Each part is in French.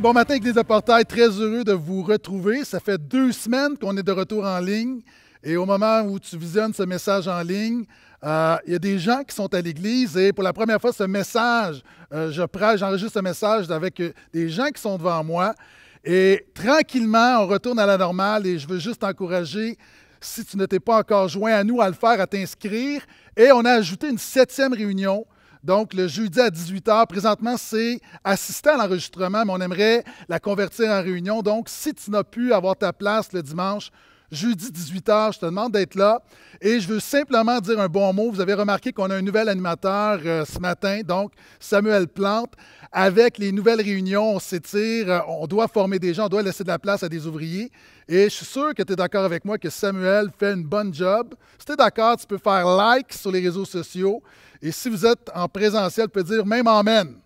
bon matin avec les apportails. Très heureux de vous retrouver. Ça fait deux semaines qu'on est de retour en ligne. Et au moment où tu visionnes ce message en ligne, euh, il y a des gens qui sont à l'Église et pour la première fois, ce message, euh, je prêche, j'enregistre ce message avec euh, des gens qui sont devant moi. Et tranquillement, on retourne à la normale et je veux juste encourager si tu n'étais pas encore joint à nous, à le faire, à t'inscrire. Et on a ajouté une septième réunion donc, le jeudi à 18h, présentement, c'est assister à l'enregistrement, mais on aimerait la convertir en réunion. Donc, si tu n'as pu avoir ta place le dimanche, jeudi 18h. Je te demande d'être là. Et je veux simplement dire un bon mot. Vous avez remarqué qu'on a un nouvel animateur euh, ce matin, donc Samuel Plante. Avec les nouvelles réunions, on s'étire, euh, on doit former des gens, on doit laisser de la place à des ouvriers. Et je suis sûr que tu es d'accord avec moi que Samuel fait une bonne job. Si tu es d'accord, tu peux faire like sur les réseaux sociaux. Et si vous êtes en présentiel, tu peux dire même Amen.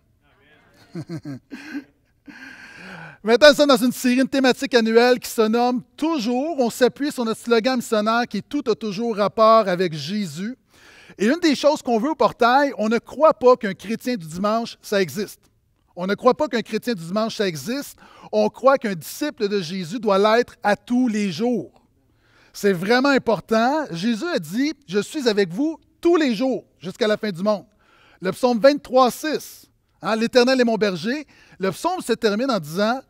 amen. nous ça dans une série, une thématique annuelle qui se nomme Toujours. On s'appuie sur notre slogan missionnaire qui est Tout a toujours rapport avec Jésus. Et une des choses qu'on veut au portail, on ne croit pas qu'un chrétien du dimanche, ça existe. On ne croit pas qu'un chrétien du dimanche, ça existe. On croit qu'un disciple de Jésus doit l'être à tous les jours. C'est vraiment important. Jésus a dit, je suis avec vous tous les jours jusqu'à la fin du monde. Le psaume 23, hein, L'Éternel est mon berger. Le psaume se termine en disant,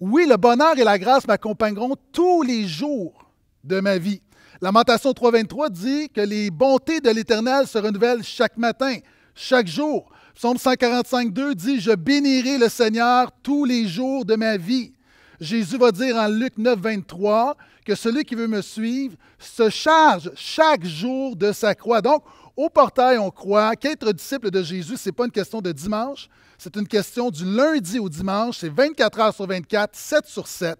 oui, le bonheur et la grâce m'accompagneront tous les jours de ma vie. Lamentation 3.23 dit que les bontés de l'Éternel se renouvellent chaque matin, chaque jour. Psaume 145.2 dit, Je bénirai le Seigneur tous les jours de ma vie. Jésus va dire en Luc 9, 23 que celui qui veut me suivre se charge chaque jour de sa croix. Donc, au portail, on croit qu'être disciple de Jésus, ce n'est pas une question de dimanche, c'est une question du lundi au dimanche, c'est 24 heures sur 24, 7 sur 7.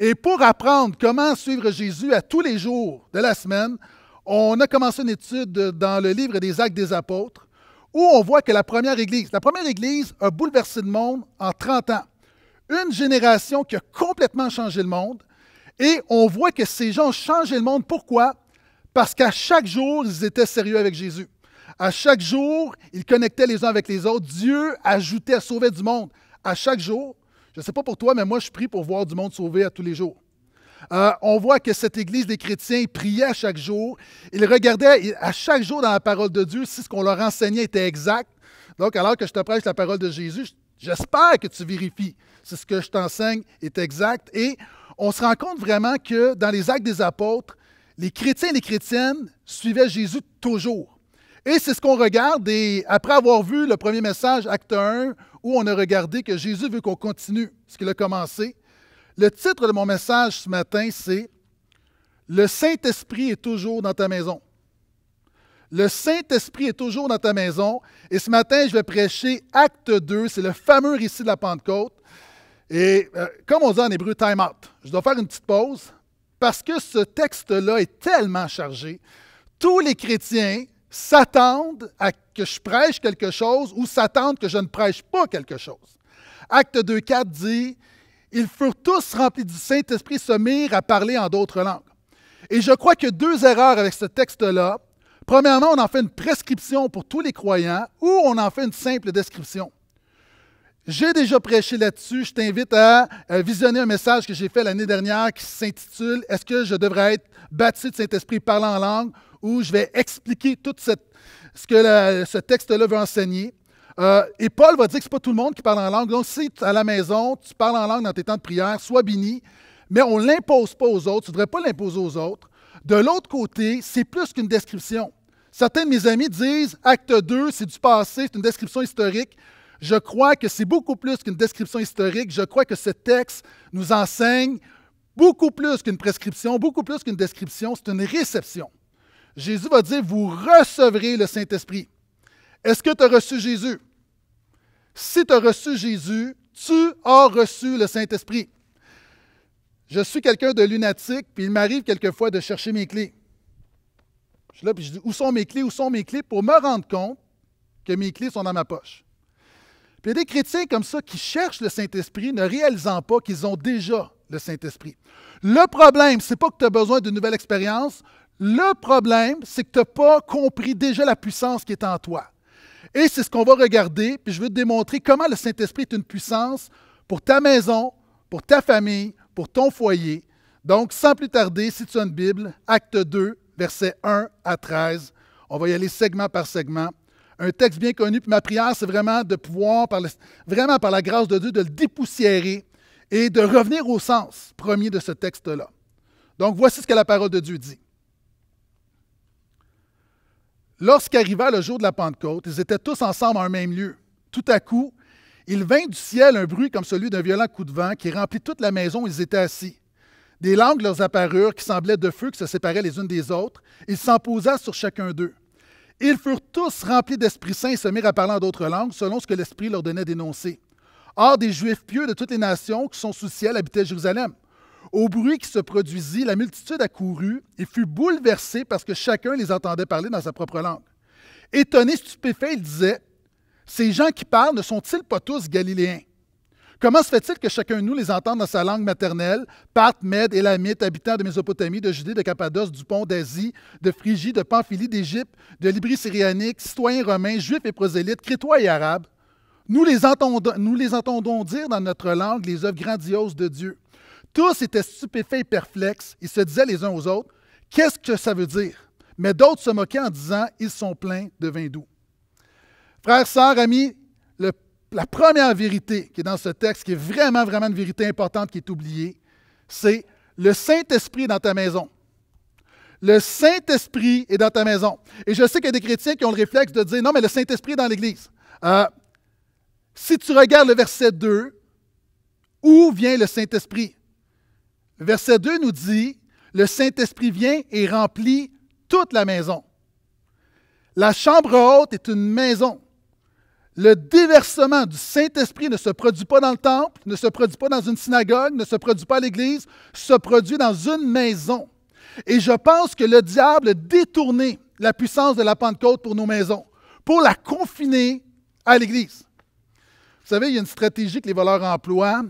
Et pour apprendre comment suivre Jésus à tous les jours de la semaine, on a commencé une étude dans le livre des Actes des Apôtres où on voit que la première Église, la première Église a bouleversé le monde en 30 ans. Une génération qui a complètement changé le monde. Et on voit que ces gens ont changé le monde. Pourquoi? Parce qu'à chaque jour, ils étaient sérieux avec Jésus. À chaque jour, ils connectaient les uns avec les autres. Dieu ajoutait, sauver du monde. À chaque jour, je ne sais pas pour toi, mais moi, je prie pour voir du monde sauvé à tous les jours. Euh, on voit que cette Église des chrétiens priait à chaque jour. Ils regardaient à chaque jour dans la parole de Dieu si ce qu'on leur enseignait était exact. Donc, alors que je te prêche la parole de Jésus, j'espère que tu vérifies si ce que je t'enseigne est exact. Et on se rend compte vraiment que dans les actes des apôtres, les chrétiens et les chrétiennes suivaient Jésus toujours. Et c'est ce qu'on regarde, et après avoir vu le premier message, acte 1, où on a regardé que Jésus veut qu'on continue ce qu'il a commencé, le titre de mon message ce matin, c'est Le Saint-Esprit est toujours dans ta maison. Le Saint-Esprit est toujours dans ta maison. Et ce matin, je vais prêcher Acte 2, c'est le fameux récit de la Pentecôte. Et euh, comme on dit en hébreu, time out. Je dois faire une petite pause parce que ce texte-là est tellement chargé, tous les chrétiens s'attendent à que je prêche quelque chose ou s'attendent que je ne prêche pas quelque chose. Acte 2.4 dit, Ils furent tous remplis du Saint-Esprit, se mirent à parler en d'autres langues. Et je crois que deux erreurs avec ce texte-là. Premièrement, on en fait une prescription pour tous les croyants ou on en fait une simple description. J'ai déjà prêché là-dessus. Je t'invite à euh, visionner un message que j'ai fait l'année dernière qui s'intitule Est-ce que je devrais être bâti de Saint-Esprit parlant en langue où je vais expliquer tout ce que ce texte-là veut enseigner. Euh, et Paul va dire que ce n'est pas tout le monde qui parle en langue. Donc, si à la maison, tu parles en langue dans tes temps de prière, sois béni, mais on ne l'impose pas aux autres. Tu ne devrais pas l'imposer aux autres. De l'autre côté, c'est plus qu'une description. Certains de mes amis disent Acte 2, c'est du passé, c'est une description historique. Je crois que c'est beaucoup plus qu'une description historique. Je crois que ce texte nous enseigne beaucoup plus qu'une prescription, beaucoup plus qu'une description. C'est une réception. Jésus va dire, vous recevrez le Saint-Esprit. Est-ce que tu as reçu Jésus? Si tu as reçu Jésus, tu as reçu le Saint-Esprit. Je suis quelqu'un de lunatique, puis il m'arrive quelquefois de chercher mes clés. Je suis là, puis je dis, où sont mes clés, où sont mes clés, pour me rendre compte que mes clés sont dans ma poche. Puis il y a des chrétiens comme ça qui cherchent le Saint-Esprit, ne réalisant pas qu'ils ont déjà le Saint-Esprit. Le problème, ce n'est pas que tu as besoin d'une nouvelle expérience. Le problème, c'est que tu n'as pas compris déjà la puissance qui est en toi. Et c'est ce qu'on va regarder, puis je veux te démontrer comment le Saint-Esprit est une puissance pour ta maison, pour ta famille, pour ton foyer. Donc, sans plus tarder, si tu as une Bible, acte 2, versets 1 à 13. On va y aller segment par segment un texte bien connu. Puis ma prière, c'est vraiment de pouvoir, vraiment par la grâce de Dieu, de le dépoussiérer et de revenir au sens premier de ce texte-là. Donc voici ce que la parole de Dieu dit. Lorsqu'arriva le jour de la Pentecôte, ils étaient tous ensemble en un même lieu. Tout à coup, il vint du ciel un bruit comme celui d'un violent coup de vent qui remplit toute la maison où ils étaient assis. Des langues leur apparurent qui semblaient de feu qui se séparaient les unes des autres. il s'en sur chacun d'eux. Ils furent tous remplis d'Esprit Saint et se mirent à parler en d'autres langues, selon ce que l'Esprit leur donnait d'énoncer. Or, des Juifs pieux de toutes les nations qui sont sous ciel habitaient Jérusalem. Au bruit qui se produisit, la multitude accourut et fut bouleversée parce que chacun les entendait parler dans sa propre langue. Étonné, stupéfait, il disait Ces gens qui parlent ne sont-ils pas tous galiléens Comment se fait-il que chacun de nous les entende dans sa langue maternelle, et Mède, Elamite, habitants de Mésopotamie, de Judée, de Cappadoce, du Pont, d'Asie, de Phrygie, de Pamphylie, d'Égypte, de libri syrianique, citoyens romains, juifs et prosélytes, crétois et arabes? Nous les, entendons, nous les entendons dire dans notre langue les œuvres grandioses de Dieu. Tous étaient stupéfaits et perplexes. Ils se disaient les uns aux autres Qu'est-ce que ça veut dire Mais d'autres se moquaient en disant Ils sont pleins de vin doux. Frères, sœurs, amis, le la première vérité qui est dans ce texte, qui est vraiment, vraiment une vérité importante qui est oubliée, c'est le Saint-Esprit dans ta maison. Le Saint-Esprit est dans ta maison. Et je sais qu'il y a des chrétiens qui ont le réflexe de dire, non, mais le Saint-Esprit est dans l'Église. Euh, si tu regardes le verset 2, où vient le Saint-Esprit? Verset 2 nous dit, le Saint-Esprit vient et remplit toute la maison. La chambre haute est une maison. Le déversement du Saint-Esprit ne se produit pas dans le temple, ne se produit pas dans une synagogue, ne se produit pas à l'église, se produit dans une maison. Et je pense que le diable a détourné la puissance de la Pentecôte pour nos maisons, pour la confiner à l'église. Vous savez, il y a une stratégie que les voleurs emploient.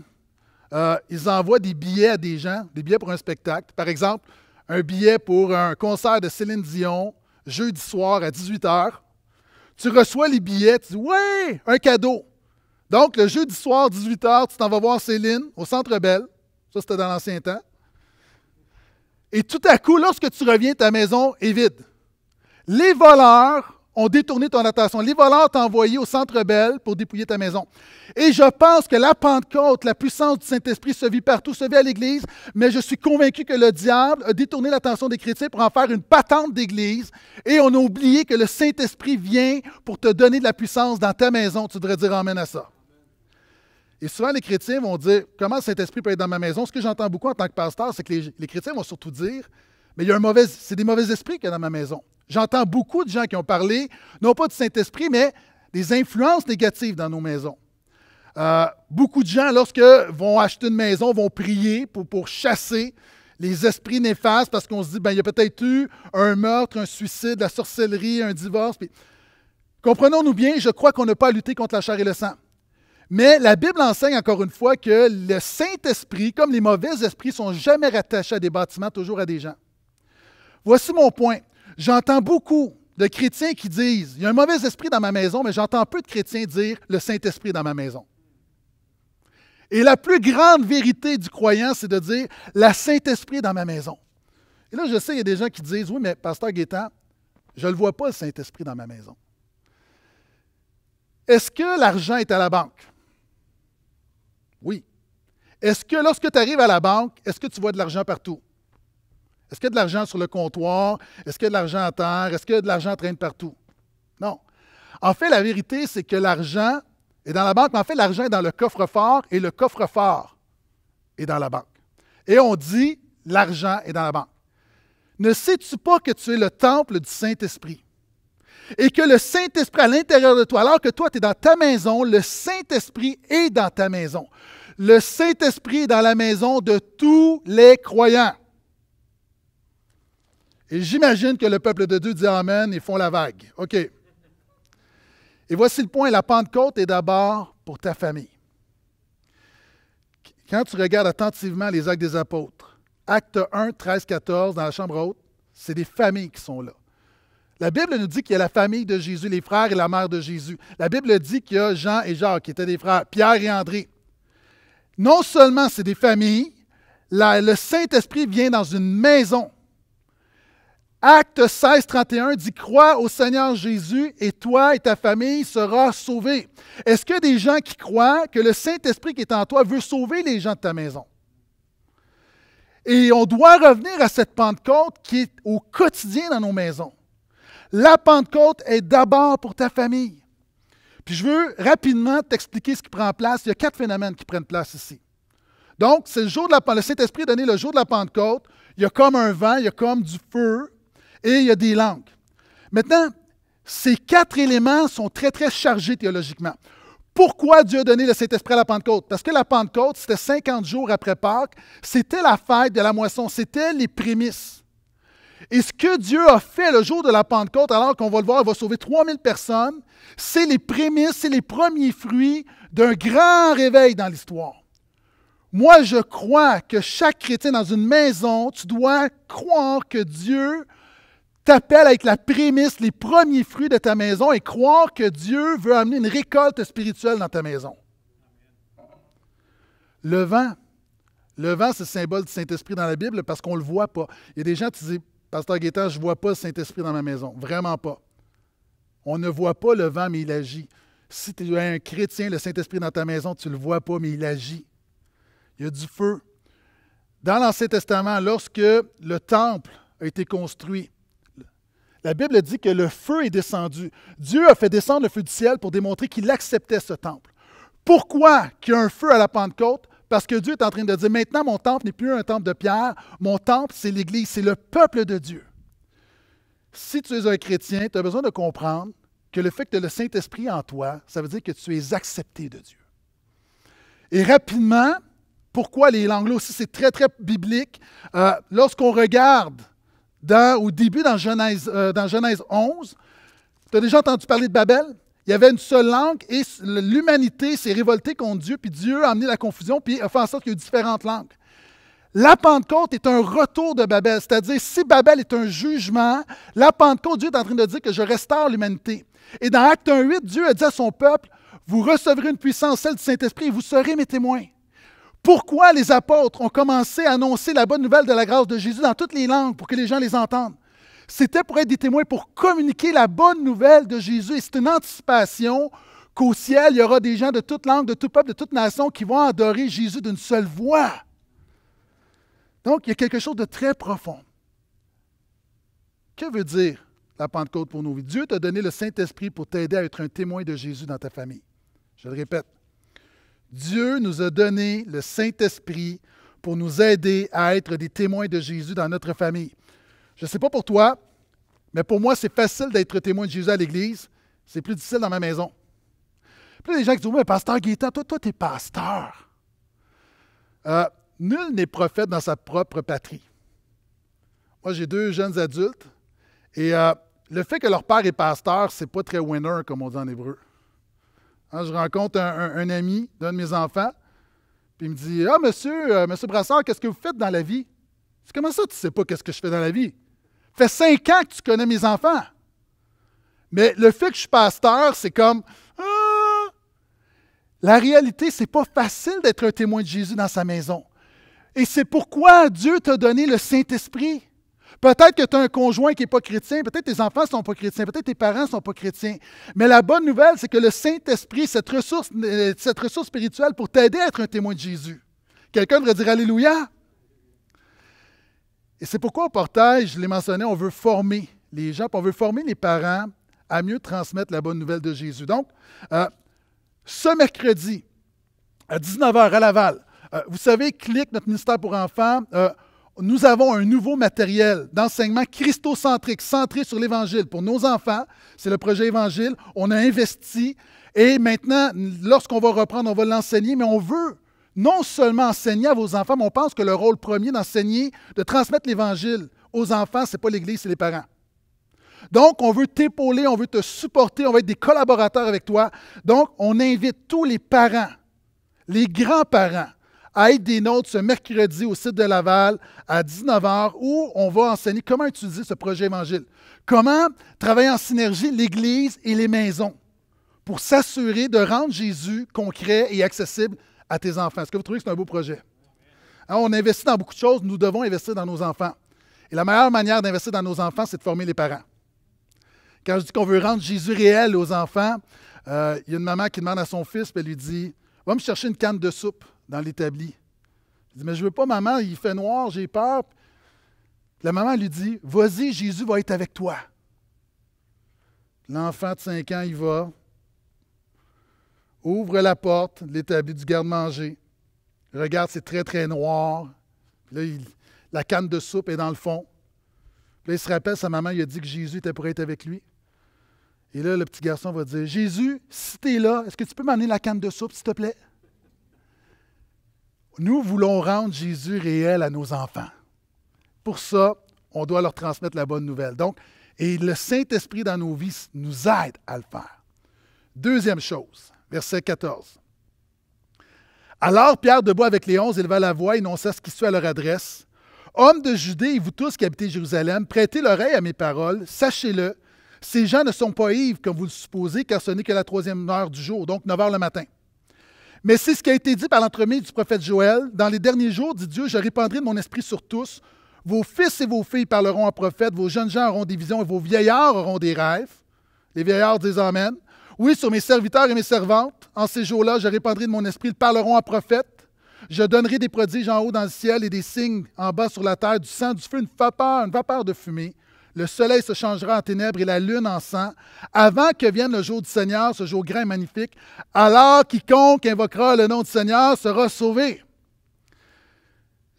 Euh, ils envoient des billets à des gens, des billets pour un spectacle. Par exemple, un billet pour un concert de Céline Dion jeudi soir à 18 h tu reçois les billets, tu dis Ouais, un cadeau. Donc, le jeudi soir, 18h, tu t'en vas voir Céline au Centre Belle. Ça, c'était dans l'ancien temps. Et tout à coup, lorsque tu reviens, ta maison est vide. Les voleurs ont détourné ton attention. Les voleurs t'ont envoyé au centre belle pour dépouiller ta maison. Et je pense que la Pentecôte, la puissance du Saint-Esprit se vit partout, se vit à l'Église, mais je suis convaincu que le diable a détourné l'attention des chrétiens pour en faire une patente d'Église et on a oublié que le Saint-Esprit vient pour te donner de la puissance dans ta maison. Tu devrais dire Amen à ça. Et souvent, les chrétiens vont dire Comment le Saint-Esprit peut être dans ma maison Ce que j'entends beaucoup en tant que pasteur, c'est que les, chrétiens vont surtout dire Mais il y a un mauvais, c'est des mauvais esprits qu'il y a dans ma maison. J'entends beaucoup de gens qui ont parlé, non pas du Saint-Esprit, mais des influences négatives dans nos maisons. Euh, beaucoup de gens, lorsque vont acheter une maison, vont prier pour, chasser les esprits néfastes parce qu'on se dit, ben, il y a peut-être eu un meurtre, un suicide, la sorcellerie, un divorce. Comprenons-nous bien, je crois qu'on n'a pas à lutter contre la chair et le sang. Mais la Bible enseigne encore une fois que le Saint-Esprit, comme les mauvais esprits, sont jamais rattachés à des bâtiments, toujours à des gens. Voici mon point. J'entends beaucoup de chrétiens qui disent, il y a un mauvais esprit dans ma maison, mais j'entends peu de chrétiens dire, le Saint-Esprit dans ma maison. Et la plus grande vérité du croyant, c'est de dire, la Saint-Esprit dans ma maison. Et là, je sais, il y a des gens qui disent, oui, mais pasteur Guétan, je ne le vois pas, le Saint-Esprit dans ma maison. Est-ce que l'argent est à la banque? Oui. Est-ce que lorsque tu arrives à la banque, est-ce que tu vois de l'argent partout? Est-ce qu'il y a de l'argent sur le comptoir? Est-ce qu'il y a de l'argent à terre? Est-ce qu'il y a de l'argent traîne partout? Non. En fait, la vérité, c'est que l'argent est dans la banque, mais en fait, l'argent est dans le coffre-fort et le coffre-fort est dans la banque. Et on dit, l'argent est dans la banque. Ne sais-tu pas que tu es le temple du Saint-Esprit? Et que le Saint-Esprit à l'intérieur de toi, alors que toi, tu es dans ta maison, le Saint-Esprit est dans ta maison. Le Saint-Esprit est dans la maison de tous les croyants. Et j'imagine que le peuple de Dieu dit Amen et font la vague. OK. Et voici le point la Pentecôte est d'abord pour ta famille. Quand tu regardes attentivement les actes des apôtres, actes 1, 13, 14, dans la chambre haute, c'est des familles qui sont là. La Bible nous dit qu'il y a la famille de Jésus, les frères et la mère de Jésus. La Bible dit qu'il y a Jean et Jacques qui étaient des frères, Pierre et André. Non seulement c'est des familles, le Saint-Esprit vient dans une maison. Acte 16, 31 dit Crois au Seigneur Jésus et toi et ta famille sera sauvés. Est-ce que des gens qui croient que le Saint-Esprit qui est en toi veut sauver les gens de ta maison? Et on doit revenir à cette Pentecôte qui est au quotidien dans nos maisons. La Pentecôte est d'abord pour ta famille. Puis je veux rapidement t'expliquer ce qui prend place. Il y a quatre phénomènes qui prennent place ici. Donc, c'est le jour de la le Saint-Esprit est donné le jour de la Pentecôte. Il y a comme un vent, il y a comme du feu, et il y a des langues. Maintenant, ces quatre éléments sont très, très chargés théologiquement. Pourquoi Dieu a donné le Saint-Esprit à la Pentecôte? Parce que la Pentecôte, c'était 50 jours après Pâques, c'était la fête de la moisson, c'était les prémices. Et ce que Dieu a fait le jour de la Pentecôte, alors qu'on va le voir, il va sauver 3000 personnes, c'est les prémices, c'est les premiers fruits d'un grand réveil dans l'histoire. Moi, je crois que chaque chrétien dans une maison, tu dois croire que Dieu t'appelle à être la prémisse, les premiers fruits de ta maison et croire que Dieu veut amener une récolte spirituelle dans ta maison. Le vent, le vent, c'est le symbole du Saint-Esprit dans la Bible parce qu'on ne le voit pas. Il y a des gens qui disent, Pasteur Guétan, je ne vois pas le Saint-Esprit dans ma maison. Vraiment pas. On ne voit pas le vent, mais il agit. Si tu es un chrétien, le Saint-Esprit dans ta maison, tu ne le vois pas, mais il agit. Il y a du feu. Dans l'Ancien Testament, lorsque le temple a été construit, la Bible dit que le feu est descendu. Dieu a fait descendre le feu du ciel pour démontrer qu'il acceptait ce temple. Pourquoi qu'il y a un feu à la Pentecôte? Parce que Dieu est en train de dire, maintenant mon temple n'est plus un temple de pierre, mon temple c'est l'Église, c'est le peuple de Dieu. Si tu es un chrétien, tu as besoin de comprendre que le fait que tu le Saint-Esprit en toi, ça veut dire que tu es accepté de Dieu. Et rapidement, pourquoi les langues aussi, c'est très, très biblique. Euh, lorsqu'on regarde au début, dans Genèse, 11. Tu as déjà entendu parler de Babel? Il y avait une seule langue et l'humanité s'est révoltée contre Dieu, puis Dieu a amené la confusion, puis a fait en sorte qu'il y ait différentes langues. La Pentecôte est un retour de Babel, c'est-à-dire si Babel est un jugement, la Pentecôte, Dieu est en train de dire que je restaure l'humanité. Et dans Acte 1.8, Dieu a dit à son peuple, vous recevrez une puissance, celle du Saint-Esprit, et vous serez mes témoins pourquoi les apôtres ont commencé à annoncer la bonne nouvelle de la grâce de Jésus dans toutes les langues pour que les gens les entendent. C'était pour être des témoins, pour communiquer la bonne nouvelle de Jésus. Et c'est une anticipation qu'au ciel, il y aura des gens de toutes langue, de tout peuple, de toute nation qui vont adorer Jésus d'une seule voix. Donc, il y a quelque chose de très profond. Que veut dire la Pentecôte pour nos vies? Dieu t'a donné le Saint-Esprit pour t'aider à être un témoin de Jésus dans ta famille. Je le répète, Dieu nous a donné le Saint-Esprit pour nous aider à être des témoins de Jésus dans notre famille. Je ne sais pas pour toi, mais pour moi, c'est facile d'être témoin de Jésus à l'Église. C'est plus difficile dans ma maison. Plus des gens qui disent Mais pasteur toi, toi, tu es pasteur. Euh, nul n'est prophète dans sa propre patrie. Moi, j'ai deux jeunes adultes et euh, le fait que leur père est pasteur, c'est pas très winner, comme on dit en hébreu. Hein, je rencontre un, ami d'un de mes enfants, puis il me dit Ah, monsieur, euh, monsieur Brassard, qu'est-ce que vous faites dans la vie C'est comment ça, tu ne sais pas qu'est-ce que je fais dans la vie Ça fait cinq ans que tu connais mes enfants. Mais le fait que je suis pasteur, c'est comme ah! La réalité, c'est pas facile d'être un témoin de Jésus dans sa maison. Et c'est pourquoi Dieu t'a donné le Saint-Esprit. Peut-être que tu as un conjoint qui n'est pas chrétien, peut-être tes enfants ne sont pas chrétiens, peut-être tes parents ne sont pas chrétiens. Mais la bonne nouvelle, c'est que le Saint-Esprit, euh, cette ressource, spirituelle pour t'aider à être un témoin de Jésus. Quelqu'un devrait dire Alléluia. Et c'est pourquoi au partage. je l'ai mentionné, on veut former les gens, on veut former les parents à mieux transmettre la bonne nouvelle de Jésus. Donc, euh, ce mercredi, à 19h à Laval, euh, vous savez, clique notre ministère pour enfants nous avons un nouveau matériel d'enseignement christocentrique, centré sur l'Évangile pour nos enfants. C'est le projet Évangile. On a investi et maintenant, lorsqu'on va reprendre, on va l'enseigner, mais on veut non seulement enseigner à vos enfants, mais on pense que le rôle premier d'enseigner, de transmettre l'Évangile aux enfants, ce n'est pas l'Église, c'est les parents. Donc, on veut t'épauler, on veut te supporter, on veut être des collaborateurs avec toi. Donc, on invite tous les parents, les grands-parents, aide des nôtres ce mercredi au site de Laval à 19h où on va enseigner comment utiliser ce projet évangile. Comment travailler en synergie l'Église et les maisons pour s'assurer de rendre Jésus concret et accessible à tes enfants. Est-ce que vous trouvez que c'est un beau projet? Hein, on investit dans beaucoup de choses, nous devons investir dans nos enfants. Et la meilleure manière d'investir dans nos enfants, c'est de former les parents. Quand je dis qu'on veut rendre Jésus réel aux enfants, euh, il y a une maman qui demande à son fils, elle lui dit Va me chercher une canne de soupe dans l'établi. Il dit, mais je ne veux pas, maman, il fait noir, j'ai peur. La maman lui dit, vas-y, Jésus va être avec toi. L'enfant de 5 ans, il va, ouvre la porte, de l'établi du garde-manger. Regarde, c'est très, très noir. là, la canne de soupe est dans le fond. là, il se rappelle, sa maman, il a dit que Jésus était pour être avec lui. Et là, le petit garçon va dire Jésus, si tu es là, est-ce que tu peux m'amener la canne de soupe, s'il te plaît nous voulons rendre Jésus réel à nos enfants. Pour ça, on doit leur transmettre la bonne nouvelle. Donc, et le Saint-Esprit dans nos vies nous aide à le faire. Deuxième chose, verset 14. Alors Pierre debout avec les onze éleva la voix et annonça ce qui suit à leur adresse. Hommes de Judée et vous tous qui habitez Jérusalem, prêtez l'oreille à mes paroles, sachez-le, ces gens ne sont pas ivres comme vous le supposez, car ce n'est que la troisième heure du jour, donc 9 heures le matin. Mais c'est ce qui a été dit par l'entremise du prophète Joël. Dans les derniers jours, dit Dieu, je répandrai de mon esprit sur tous. Vos fils et vos filles parleront en prophète, vos jeunes gens auront des visions et vos vieillards auront des rêves. Les vieillards disent Amen. Oui, sur mes serviteurs et mes servantes, en ces jours-là, je répandrai de mon esprit, ils parleront en prophète. Je donnerai des prodiges en haut dans le ciel et des signes en bas sur la terre, du sang, du feu, une vapeur, une vapeur de fumée. Le soleil se changera en ténèbres et la lune en sang, avant que vienne le jour du Seigneur, ce jour grand et magnifique. Alors quiconque invoquera le nom du Seigneur sera sauvé.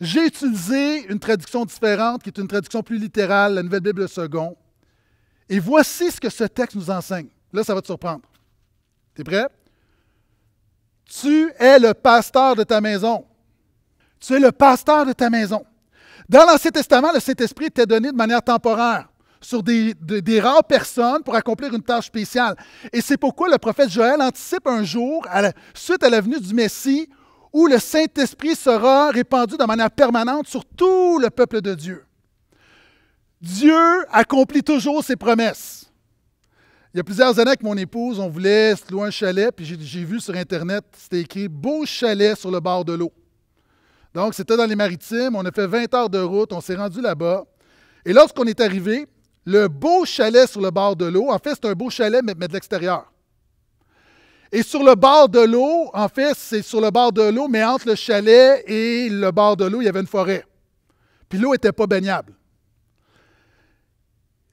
J'ai utilisé une traduction différente, qui est une traduction plus littérale, la Nouvelle Bible Second. Et voici ce que ce texte nous enseigne. Là, ça va te surprendre. T'es prêt? Tu es le pasteur de ta maison. Tu es le pasteur de ta maison. Dans l'Ancien Testament, le Saint-Esprit était donné de manière temporaire sur des, rares personnes pour accomplir une tâche spéciale. Et c'est pourquoi le prophète Joël anticipe un jour, à la, suite à la venue du Messie, où le Saint-Esprit sera répandu de manière permanente sur tout le peuple de Dieu. Dieu accomplit toujours ses promesses. Il y a plusieurs années avec mon épouse, on voulait se louer un chalet, puis j'ai vu sur Internet, c'était écrit Beau chalet sur le bord de l'eau. Donc, c'était dans les maritimes. On a fait 20 heures de route. On s'est rendu là-bas. Et lorsqu'on est arrivé, le beau chalet sur le bord de l'eau, en fait, c'est un beau chalet, mais, de l'extérieur. Et sur le bord de l'eau, en fait, c'est sur le bord de l'eau, mais entre le chalet et le bord de l'eau, il y avait une forêt. Puis l'eau n'était pas baignable.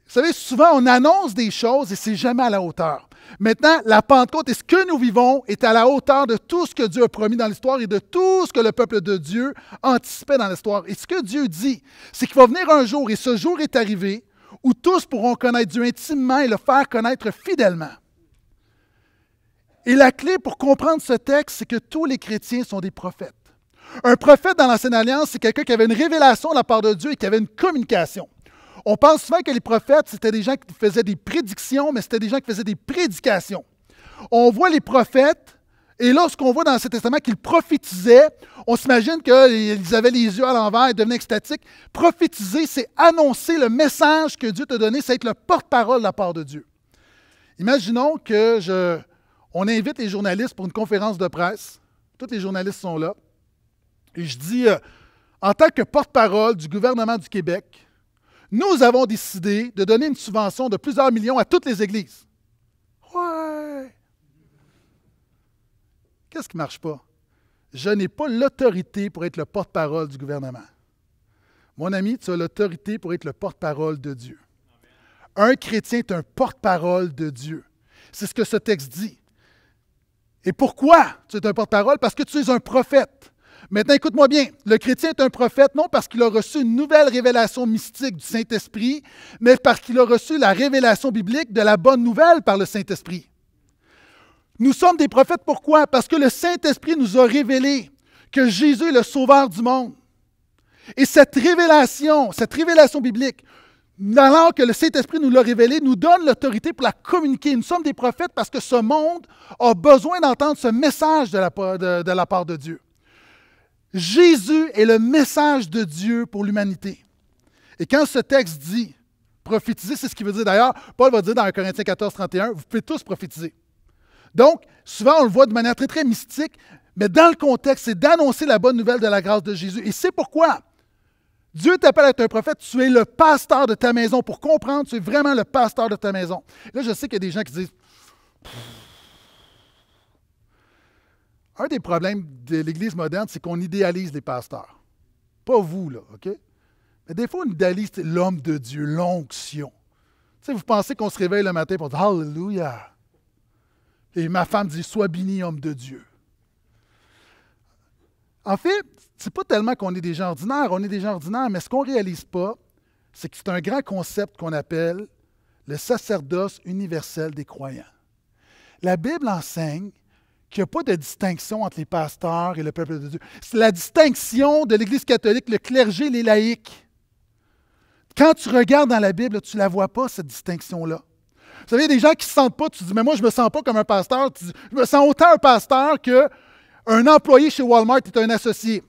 Vous savez, souvent, on annonce des choses et c'est jamais à la hauteur. Maintenant, la Pentecôte et ce que nous vivons est à la hauteur de tout ce que Dieu a promis dans l'histoire et de tout ce que le peuple de Dieu anticipait dans l'histoire. Et ce que Dieu dit, c'est qu'il va venir un jour, et ce jour est arrivé, où tous pourront connaître Dieu intimement et le faire connaître fidèlement. Et la clé pour comprendre ce texte, c'est que tous les chrétiens sont des prophètes. Un prophète dans l'Ancienne Alliance, c'est quelqu'un qui avait une révélation de la part de Dieu et qui avait une communication. On pense souvent que les prophètes, c'était des gens qui faisaient des prédictions, mais c'était des gens qui faisaient des prédications. On voit les prophètes, et lorsqu'on voit dans cet Testament qu'ils prophétisaient, on s'imagine qu'ils avaient les yeux à l'envers, et devenaient extatiques. Prophétiser, c'est annoncer le message que Dieu t'a donné, c'est être le porte-parole de la part de Dieu. Imaginons que je, on invite les journalistes pour une conférence de presse. Tous les journalistes sont là. Et je dis, euh, en tant que porte-parole du gouvernement du Québec, nous avons décidé de donner une subvention de plusieurs millions à toutes les églises. Ouais! Qu'est-ce qui ne marche pas? Je n'ai pas l'autorité pour être le porte-parole du gouvernement. Mon ami, tu as l'autorité pour être le porte-parole de Dieu. Un chrétien est un porte-parole de Dieu. C'est ce que ce texte dit. Et pourquoi tu es un porte-parole? Parce que tu es un prophète. Maintenant, écoute-moi bien. Le chrétien est un prophète non parce qu'il a reçu une nouvelle révélation mystique du Saint-Esprit, mais parce qu'il a reçu la révélation biblique de la bonne nouvelle par le Saint-Esprit. Nous sommes des prophètes pourquoi? Parce que le Saint-Esprit nous a révélé que Jésus est le Sauveur du monde. Et cette révélation, cette révélation biblique, alors que le Saint-Esprit nous l'a révélé, nous donne l'autorité pour la communiquer. Nous sommes des prophètes parce que ce monde a besoin d'entendre ce message de la, de la part de Dieu. Jésus est le message de Dieu pour l'humanité. Et quand ce texte dit prophétiser, c'est ce qu'il veut dire d'ailleurs, Paul va dire dans 1 Corinthiens 14, 31, vous pouvez tous prophétiser. Donc, souvent on le voit de manière très, très mystique, mais dans le contexte, c'est d'annoncer la bonne nouvelle de la grâce de Jésus. Et c'est pourquoi Dieu t'appelle à être un prophète, tu es le pasteur de ta maison. Pour comprendre, tu es vraiment le pasteur de ta maison. Là, je sais qu'il y a des gens qui disent, un des problèmes de l'Église moderne, c'est qu'on idéalise les pasteurs. Pas vous, là, OK? Mais des fois, on idéalise l'homme de Dieu, l'onction. Tu sais, vous pensez qu'on se réveille le matin pour dire Hallelujah. Et ma femme dit Sois béni, homme de Dieu. En fait, c'est pas tellement qu'on est des gens ordinaires, on est des gens ordinaires, mais ce qu'on ne réalise pas, c'est que c'est un grand concept qu'on appelle le sacerdoce universel des croyants. La Bible enseigne qu'il n'y a pas de distinction entre les pasteurs et le peuple de Dieu. C'est la distinction de l'Église catholique, le clergé, les laïcs. Quand tu regardes dans la Bible, tu ne la vois pas, cette distinction-là. Vous savez, il y a des gens qui ne se sentent pas, tu dis, mais moi, je ne me sens pas comme un pasteur. je me sens autant un pasteur qu'un employé chez Walmart est un associé.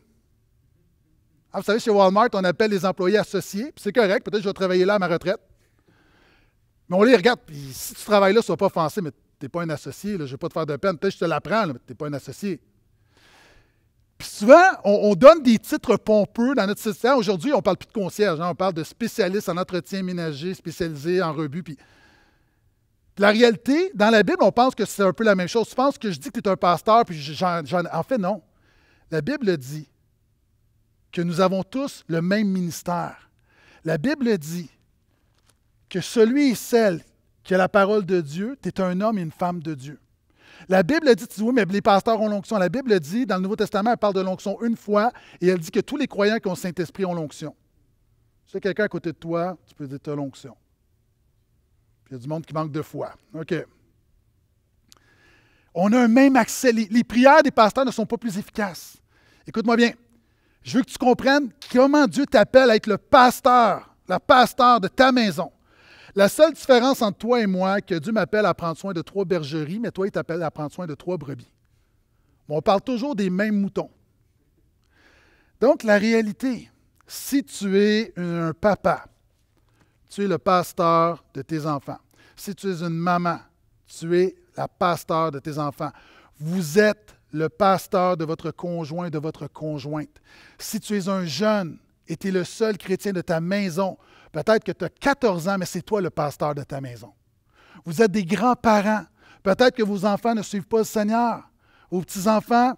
Ah, vous savez, chez Walmart, on appelle les employés associés, c'est correct, peut-être que je vais travailler là à ma retraite. Mais on les regarde, puis si tu travailles là, sois pas offensé, mais n'es pas un associé, je ne vais pas te faire de peine, peut-être je te l'apprends, mais tu n'es pas un associé. Puis souvent, on, donne des titres pompeux dans notre système. Hein, aujourd'hui, on ne parle plus de concierge, hein, on parle de spécialiste en entretien ménager, spécialisé en rebut. Puis... La réalité, dans la Bible, on pense que c'est un peu la même chose. Tu penses que je dis que tu es un pasteur, puis j'en, en, en fait, non. La Bible dit que nous avons tous le même ministère. La Bible dit que celui et celle qui a la parole de Dieu, tu es un homme et une femme de Dieu. La Bible dit, tu dis, oui, mais les pasteurs ont l'onction. La Bible dit, dans le Nouveau Testament, elle parle de l'onction une fois et elle dit que tous les croyants qui ont Saint-Esprit ont l'onction. Si quelqu'un à côté de toi, tu peux dire, tu as l'onction. il y a du monde qui manque de foi. OK. On a un même accès. Les, les prières des pasteurs ne sont pas plus efficaces. Écoute-moi bien. Je veux que tu comprennes comment Dieu t'appelle à être le pasteur, la pasteur de ta maison. La seule différence entre toi et moi, que Dieu m'appelle à prendre soin de trois bergeries, mais toi, il t'appelle à prendre soin de trois brebis. on parle toujours des mêmes moutons. Donc, la réalité, si tu es un papa, tu es le pasteur de tes enfants. Si tu es une maman, tu es la pasteur de tes enfants. Vous êtes le pasteur de votre conjoint, de votre conjointe. Si tu es un jeune, et tu es le seul chrétien de ta maison. Peut-être que tu as 14 ans, mais c'est toi le pasteur de ta maison. Vous êtes des grands-parents. Peut-être que vos enfants ne suivent pas le Seigneur. Vos petits-enfants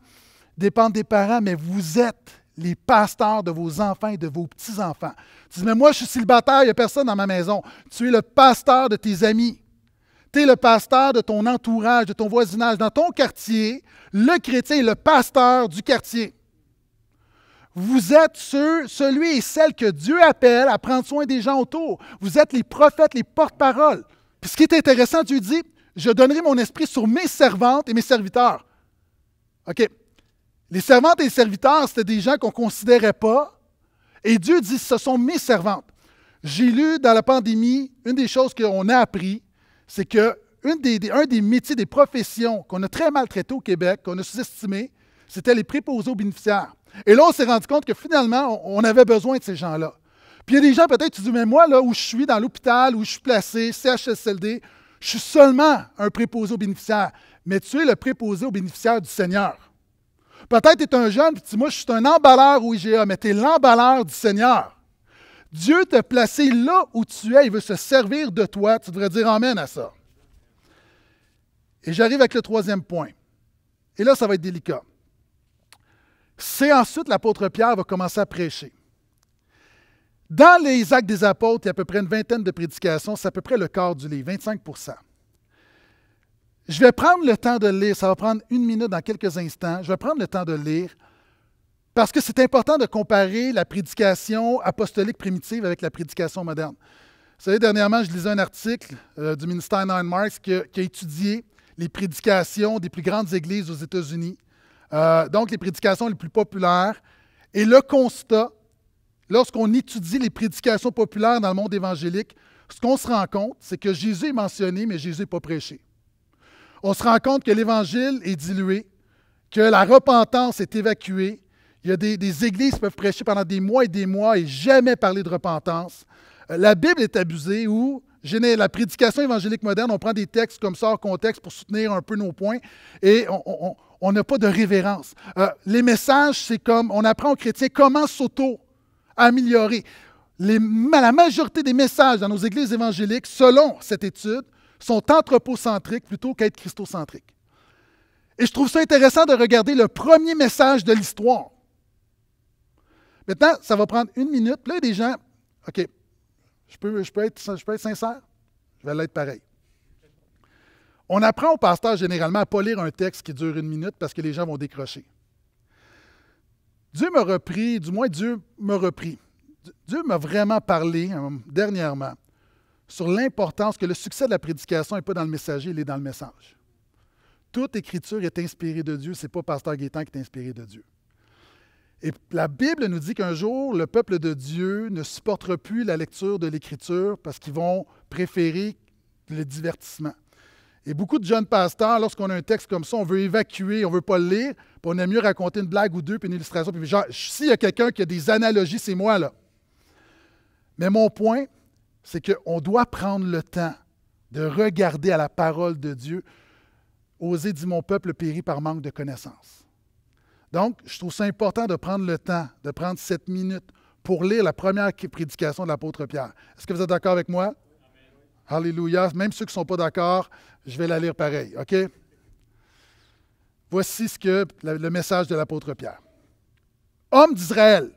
dépendent des parents, mais vous êtes les pasteurs de vos enfants et de vos petits-enfants. Tu dis, mais moi, je suis célibataire, il n'y a personne dans ma maison. Tu es le pasteur de tes amis. Tu es le pasteur de ton entourage, de ton voisinage. Dans ton quartier, le chrétien est le pasteur du quartier. Vous êtes celui et celle que Dieu appelle à prendre soin des gens autour. Vous êtes les prophètes, les porte-paroles. Puis ce qui est intéressant, Dieu dit, je donnerai mon esprit sur mes servantes et mes serviteurs. OK. Les servantes et les serviteurs, c'était des gens qu'on ne considérait pas. Et Dieu dit, ce sont mes servantes. J'ai lu dans la pandémie, une des choses qu'on a appris, c'est que des, un des métiers, des professions qu'on a très mal traité au Québec, qu'on a sous-estimé, c'était les préposés aux bénéficiaires. Et là, on s'est rendu compte que finalement, on avait besoin de ces gens-là. Puis il y a des gens, peut-être, tu dis mais moi, là où je suis, dans l'hôpital, où je suis placé, CHSLD, je suis seulement un préposé au bénéficiaire, Mais tu es le préposé au bénéficiaire du Seigneur. Peut-être tu es un jeune, puis tu dis, moi, je suis un emballeur au IGA, mais tu es l'emballeur du Seigneur. Dieu t'a placé là où tu es, il veut se servir de toi. Tu devrais dire Amen à ça. Et j'arrive avec le troisième point. Et là, ça va être délicat. C'est ensuite l'apôtre Pierre va commencer à prêcher. Dans les actes des apôtres, il y a à peu près une vingtaine de prédications, c'est à peu près le quart du livre, 25 Je vais prendre le temps de lire, ça va prendre une minute dans quelques instants, je vais prendre le temps de lire parce que c'est important de comparer la prédication apostolique primitive avec la prédication moderne. Vous savez, dernièrement, je lisais un article euh, du ministère Nine Marks qui a étudié les prédications des plus grandes églises aux États-Unis euh, donc, les prédications les plus populaires. Et le constat, lorsqu'on étudie les prédications populaires dans le monde évangélique, ce qu'on se rend compte, c'est que Jésus est mentionné, mais Jésus n'est pas prêché. On se rend compte que l'Évangile est dilué, que la repentance est évacuée. Il y a des, églises qui peuvent prêcher pendant des mois et des mois et jamais parler de repentance. Euh, la Bible est abusée ou la prédication évangélique moderne, on prend des textes comme ça hors contexte pour soutenir un peu nos points et on, on n'a pas de révérence. Euh, les messages, c'est comme on apprend aux chrétiens comment s'auto-améliorer. la majorité des messages dans nos églises évangéliques, selon cette étude, sont anthropocentriques plutôt qu'être christocentriques. Et je trouve ça intéressant de regarder le premier message de l'histoire. Maintenant, ça va prendre une minute. Là, il y a des gens, OK, je peux, être, je peux être sincère, je vais l'être pareil. On apprend au pasteur généralement à pas lire un texte qui dure une minute parce que les gens vont décrocher. Dieu m'a repris, du moins Dieu m'a repris. Dieu m'a vraiment parlé hein, dernièrement sur l'importance que le succès de la prédication n'est pas dans le messager, il est dans le message. Toute écriture est inspirée de Dieu, ce n'est pas Pasteur Gaétan qui est inspiré de Dieu. Et la Bible nous dit qu'un jour, le peuple de Dieu ne supportera plus la lecture de l'écriture parce qu'ils vont préférer le divertissement. Et beaucoup de jeunes pasteurs, lorsqu'on a un texte comme ça, on veut évacuer, on ne veut pas le lire, puis on aime mieux raconter une blague ou deux, puis une illustration. Puis genre, s'il y a quelqu'un qui a des analogies, c'est moi, là. Mais mon point, c'est qu'on doit prendre le temps de regarder à la parole de Dieu. Oser, dit mon peuple, périt par manque de connaissance. Donc, je trouve ça important de prendre le temps, de prendre cette minutes, pour lire la première prédication de l'apôtre Pierre. Est-ce que vous êtes d'accord avec moi? Alléluia. Même ceux qui ne sont pas d'accord, je vais la lire pareil, OK? Voici ce que, le message de l'apôtre Pierre. Homme d'Israël,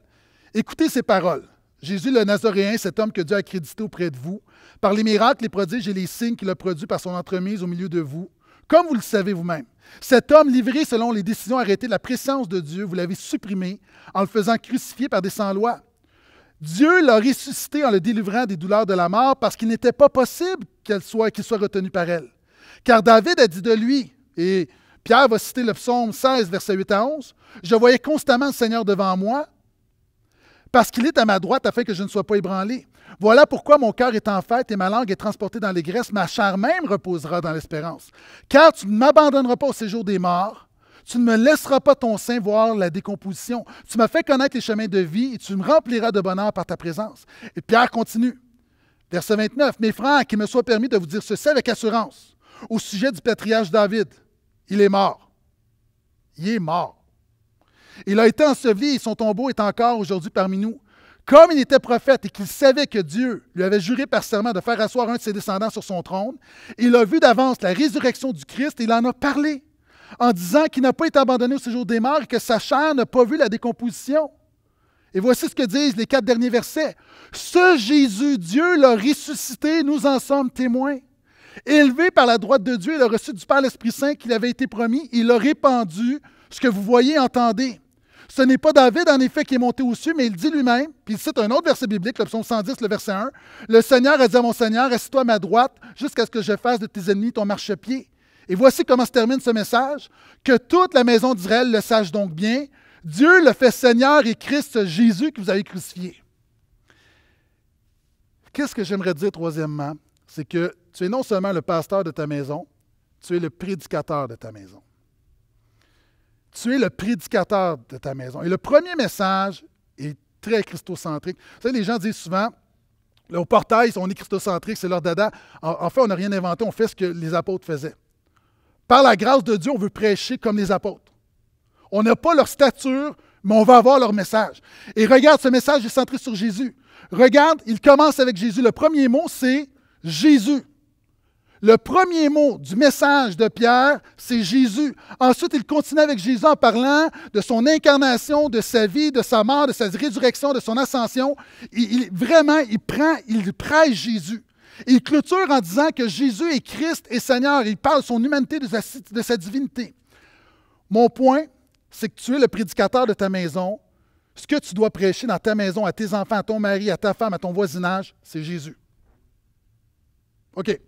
écoutez ces paroles. Jésus le Nazoréen, cet homme que Dieu a crédité auprès de vous, par les miracles, les prodiges et les signes qu'il a produits par son entremise au milieu de vous, comme vous le savez vous-même. Cet homme livré selon les décisions arrêtées de la présence de Dieu, vous l'avez supprimé en le faisant crucifier par des sans-lois. Dieu l'a ressuscité en le délivrant des douleurs de la mort parce qu'il n'était pas possible qu'il soit, soit retenu par elle. Car David a dit de lui, et Pierre va citer le psaume 16, versets 8 à 11, Je voyais constamment le Seigneur devant moi parce qu'il est à ma droite afin que je ne sois pas ébranlé. Voilà pourquoi mon cœur est en fête et ma langue est transportée dans les graisses, ma chair même reposera dans l'espérance. Car tu ne m'abandonneras pas au séjour des morts, tu ne me laisseras pas ton sein voir la décomposition. Tu m'as fait connaître les chemins de vie et tu me rempliras de bonheur par ta présence. Et Pierre continue. Verset 29. Mes frères, qu'il me soit permis de vous dire ceci avec assurance au sujet du patriarche David. Il est mort. Il est mort. Il a été enseveli et son tombeau est encore aujourd'hui parmi nous. Comme il était prophète et qu'il savait que Dieu lui avait juré par serment de faire asseoir un de ses descendants sur son trône, il a vu d'avance la résurrection du Christ et il en a parlé en disant qu'il n'a pas été abandonné au séjour des morts et que sa chair n'a pas vu la décomposition. Et voici ce que disent les quatre derniers versets. Ce Jésus, Dieu l'a ressuscité, nous en sommes témoins. Élevé par la droite de Dieu, il a reçu du Père l'Esprit Saint qu'il avait été promis. Il a répandu ce que vous voyez entendez. Ce n'est pas David, en effet, qui est monté au ciel, mais il dit lui-même, puis il cite un autre verset biblique, le 110, le verset 1, Le Seigneur a dit à mon Seigneur, assieds-toi à ma droite jusqu'à ce que je fasse de tes ennemis ton marchepied. Et voici comment se termine ce message. Que toute la maison d'Israël le sache donc bien. Dieu le fait Seigneur et Christ Jésus que vous avez crucifié. Qu'est-ce que j'aimerais dire troisièmement? C'est que tu es non seulement le pasteur de ta maison, tu es le prédicateur de ta maison. Tu es le prédicateur de ta maison. Et le premier message est très christocentrique. Vous savez, les gens disent souvent, au portail, on est christocentrique, c'est leur dada. en fait, on n'a rien inventé, on fait ce que les apôtres faisaient. Par la grâce de Dieu, on veut prêcher comme les apôtres. On n'a pas leur stature, mais on va avoir leur message. Et regarde, ce message est centré sur Jésus. Regarde, il commence avec Jésus. Le premier mot, c'est Jésus. Le premier mot du message de Pierre, c'est Jésus. Ensuite, il continue avec Jésus en parlant de son incarnation, de sa vie, de sa mort, de sa résurrection, de son ascension. il, vraiment, il prend, il prêche Jésus. Il clôture en disant que Jésus est Christ et Seigneur. Il parle de son humanité, de sa, divinité. Mon point, c'est que tu es le prédicateur de ta maison. Ce que tu dois prêcher dans ta maison, à tes enfants, à ton mari, à ta femme, à ton voisinage, c'est Jésus. OK.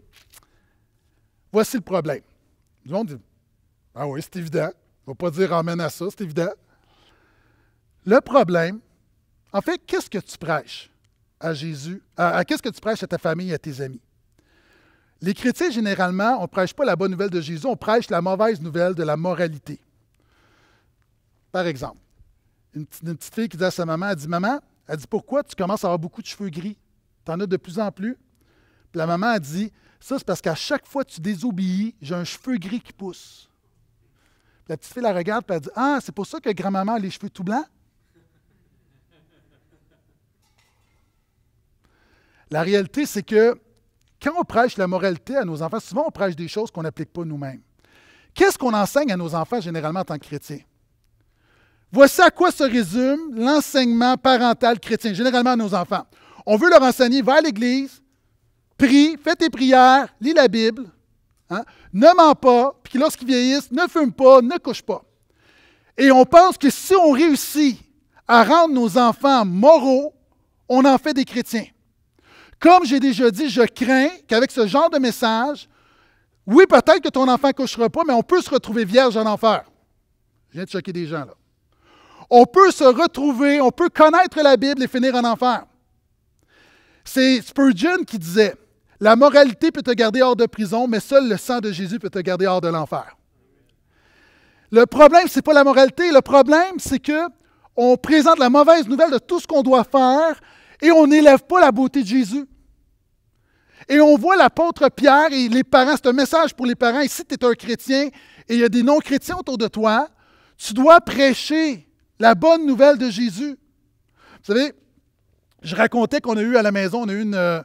Voici le problème. Le monde dit Ah oui, c'est évident. On ne va pas dire Amen à ça, c'est évident. Le problème, en fait, qu'est-ce que tu prêches? à Jésus, à, qu'est-ce que tu prêches à ta famille et à tes amis. Les chrétiens, généralement, on ne prêche pas la bonne nouvelle de Jésus, on prêche la mauvaise nouvelle de la moralité. Par exemple, une, petite fille qui dit à sa maman, elle dit, maman, elle dit, pourquoi tu commences à avoir beaucoup de cheveux gris? Tu en as de plus en plus. la maman a dit, ça c'est parce qu'à chaque fois que tu désobéis, j'ai un cheveu gris qui pousse. la petite fille la regarde et elle dit, ah, c'est pour ça que grand-maman a les cheveux tout blancs? La réalité, c'est que quand on prêche la moralité à nos enfants, souvent on prêche des choses qu'on n'applique pas nous-mêmes. Qu'est-ce qu'on enseigne à nos enfants généralement en tant que chrétiens? Voici à quoi se résume l'enseignement parental chrétien, généralement à nos enfants. On veut leur enseigner, va à l'Église, prie, fais tes prières, lis la Bible, hein, ne mens pas, puis lorsqu'ils vieillissent, ne fume pas, ne couche pas. Et on pense que si on réussit à rendre nos enfants moraux, on en fait des chrétiens. Comme j'ai déjà dit, je crains qu'avec ce genre de message, oui, peut-être que ton enfant ne couchera pas, mais on peut se retrouver vierge en enfer. Je viens de choquer des gens, là. On peut se retrouver, on peut connaître la Bible et finir en enfer. C'est Spurgeon qui disait La moralité peut te garder hors de prison, mais seul le sang de Jésus peut te garder hors de l'enfer. Le problème, ce n'est pas la moralité. Le problème, c'est qu'on présente la mauvaise nouvelle de tout ce qu'on doit faire et on n'élève pas la beauté de Jésus. Et on voit l'apôtre Pierre et les parents, c'est un message pour les parents. Ici, tu es un chrétien et il y a des non-chrétiens autour de toi. Tu dois prêcher la bonne nouvelle de Jésus. Vous savez, je racontais qu'on a eu à la maison, on a eu une, euh,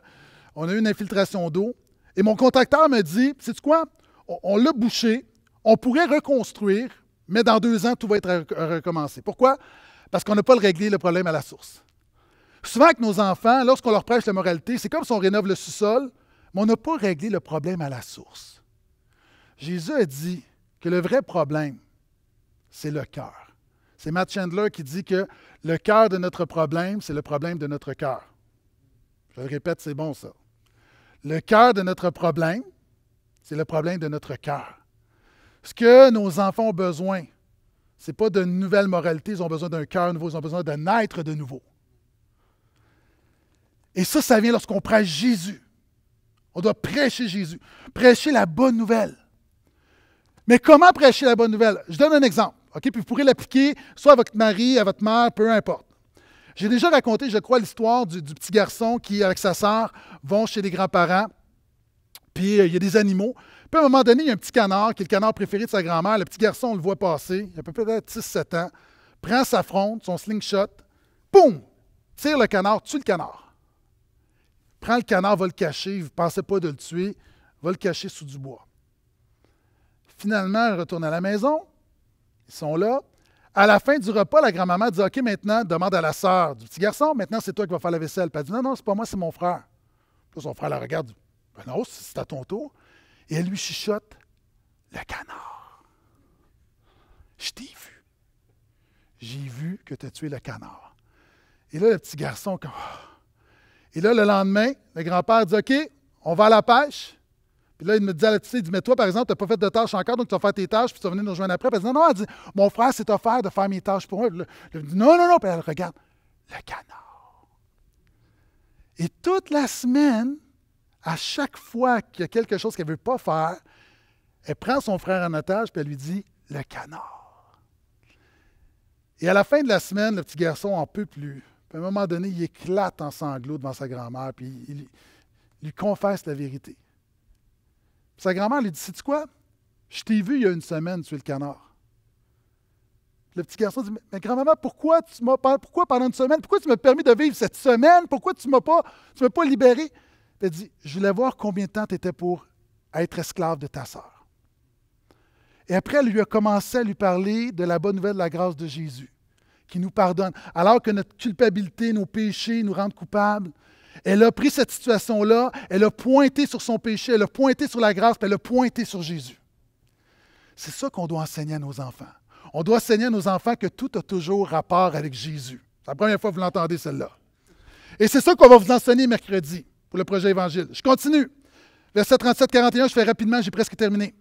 on a une infiltration d'eau. Et mon contacteur me dit, sais quoi? On, on l'a bouché, on pourrait reconstruire, mais dans deux ans, tout va être recommencé. Pourquoi? Parce qu'on n'a pas réglé le problème à la source. Souvent, avec nos enfants, lorsqu'on leur prêche la moralité, c'est comme si on rénove le sous-sol, mais on n'a pas réglé le problème à la source. Jésus a dit que le vrai problème, c'est le cœur. C'est Matt Chandler qui dit que le cœur de notre problème, c'est le problème de notre cœur. Je le répète, c'est bon ça. Le cœur de notre problème, c'est le problème de notre cœur. Ce que nos enfants ont besoin, ce n'est pas de nouvelles moralités, ils ont besoin d'un cœur nouveau, ils ont besoin de naître de nouveau. Et ça, ça vient lorsqu'on prêche Jésus. On doit prêcher Jésus, prêcher la bonne nouvelle. Mais comment prêcher la bonne nouvelle? Je donne un exemple, OK? Puis vous pourrez l'appliquer soit à votre mari, à votre mère, peu importe. J'ai déjà raconté, je crois, l'histoire du, petit garçon qui, avec sa sœur, vont chez les grands-parents, puis euh, il y a des animaux. Puis à un moment donné, il y a un petit canard qui est le canard préféré de sa grand-mère. Le petit garçon, on le voit passer, il a peut-être 6-7 ans, prend sa fronde, son slingshot, boum! Tire le canard, tue le canard. Prends le canard, va le cacher. Vous ne pensez pas de le tuer. Va le cacher sous du bois. Finalement, elle retourne à la maison. Ils sont là. À la fin du repas, la grand-maman dit OK, maintenant, demande à la sœur du petit garçon, maintenant c'est toi qui vas faire la vaisselle. elle dit Non, non, c'est pas moi, c'est mon frère. son frère la regarde ben Non, c'est à ton tour. Et elle lui chuchote « Le canard. Je t'ai vu. J'ai vu que tu as tué le canard. Et là, le petit garçon, quand. Et là, le lendemain, le grand-père dit OK, on va à la pêche. Puis là, il me dit à la petite mais toi, par exemple, tu n'as pas fait de tâches encore, donc tu vas faire tes tâches, puis tu vas venir nous rejoindre après. Puis elle dit, non, non, elle dit, mon frère s'est offert de faire mes tâches pour moi. dit, non, non, non. Puis elle regarde, le canard. Et toute la semaine, à chaque fois qu'il y a quelque chose qu'elle ne veut pas faire, elle prend son frère en otage, puis elle lui dit, le canard. Et à la fin de la semaine, le petit garçon en peut plus. Puis à un moment donné, il éclate en sanglots devant sa grand-mère, puis il, lui confesse la vérité. sa grand-mère lui dit Sais-tu quoi Je t'ai vu il y a une semaine sur le canard. le petit garçon dit Mais grand-maman, pourquoi, tu pourquoi pendant une semaine Pourquoi tu m'as permis de vivre cette semaine Pourquoi tu ne m'as pas, tu m'as pas libéré Elle dit Je voulais voir combien de temps tu étais pour être esclave de ta sœur. Et après, elle lui a commencé à lui parler de la bonne nouvelle de la grâce de Jésus qui nous pardonne. Alors que notre culpabilité, nos péchés nous rendent coupables, elle a pris cette situation-là, elle a pointé sur son péché, elle a pointé sur la grâce, puis elle a pointé sur Jésus. C'est ça qu'on doit enseigner à nos enfants. On doit enseigner à nos enfants que tout a toujours rapport avec Jésus. C'est la première fois que vous l'entendez, celle-là. Et c'est ça qu'on va vous enseigner mercredi pour le projet Évangile. Je continue. Verset 37-41, je fais rapidement, j'ai presque terminé.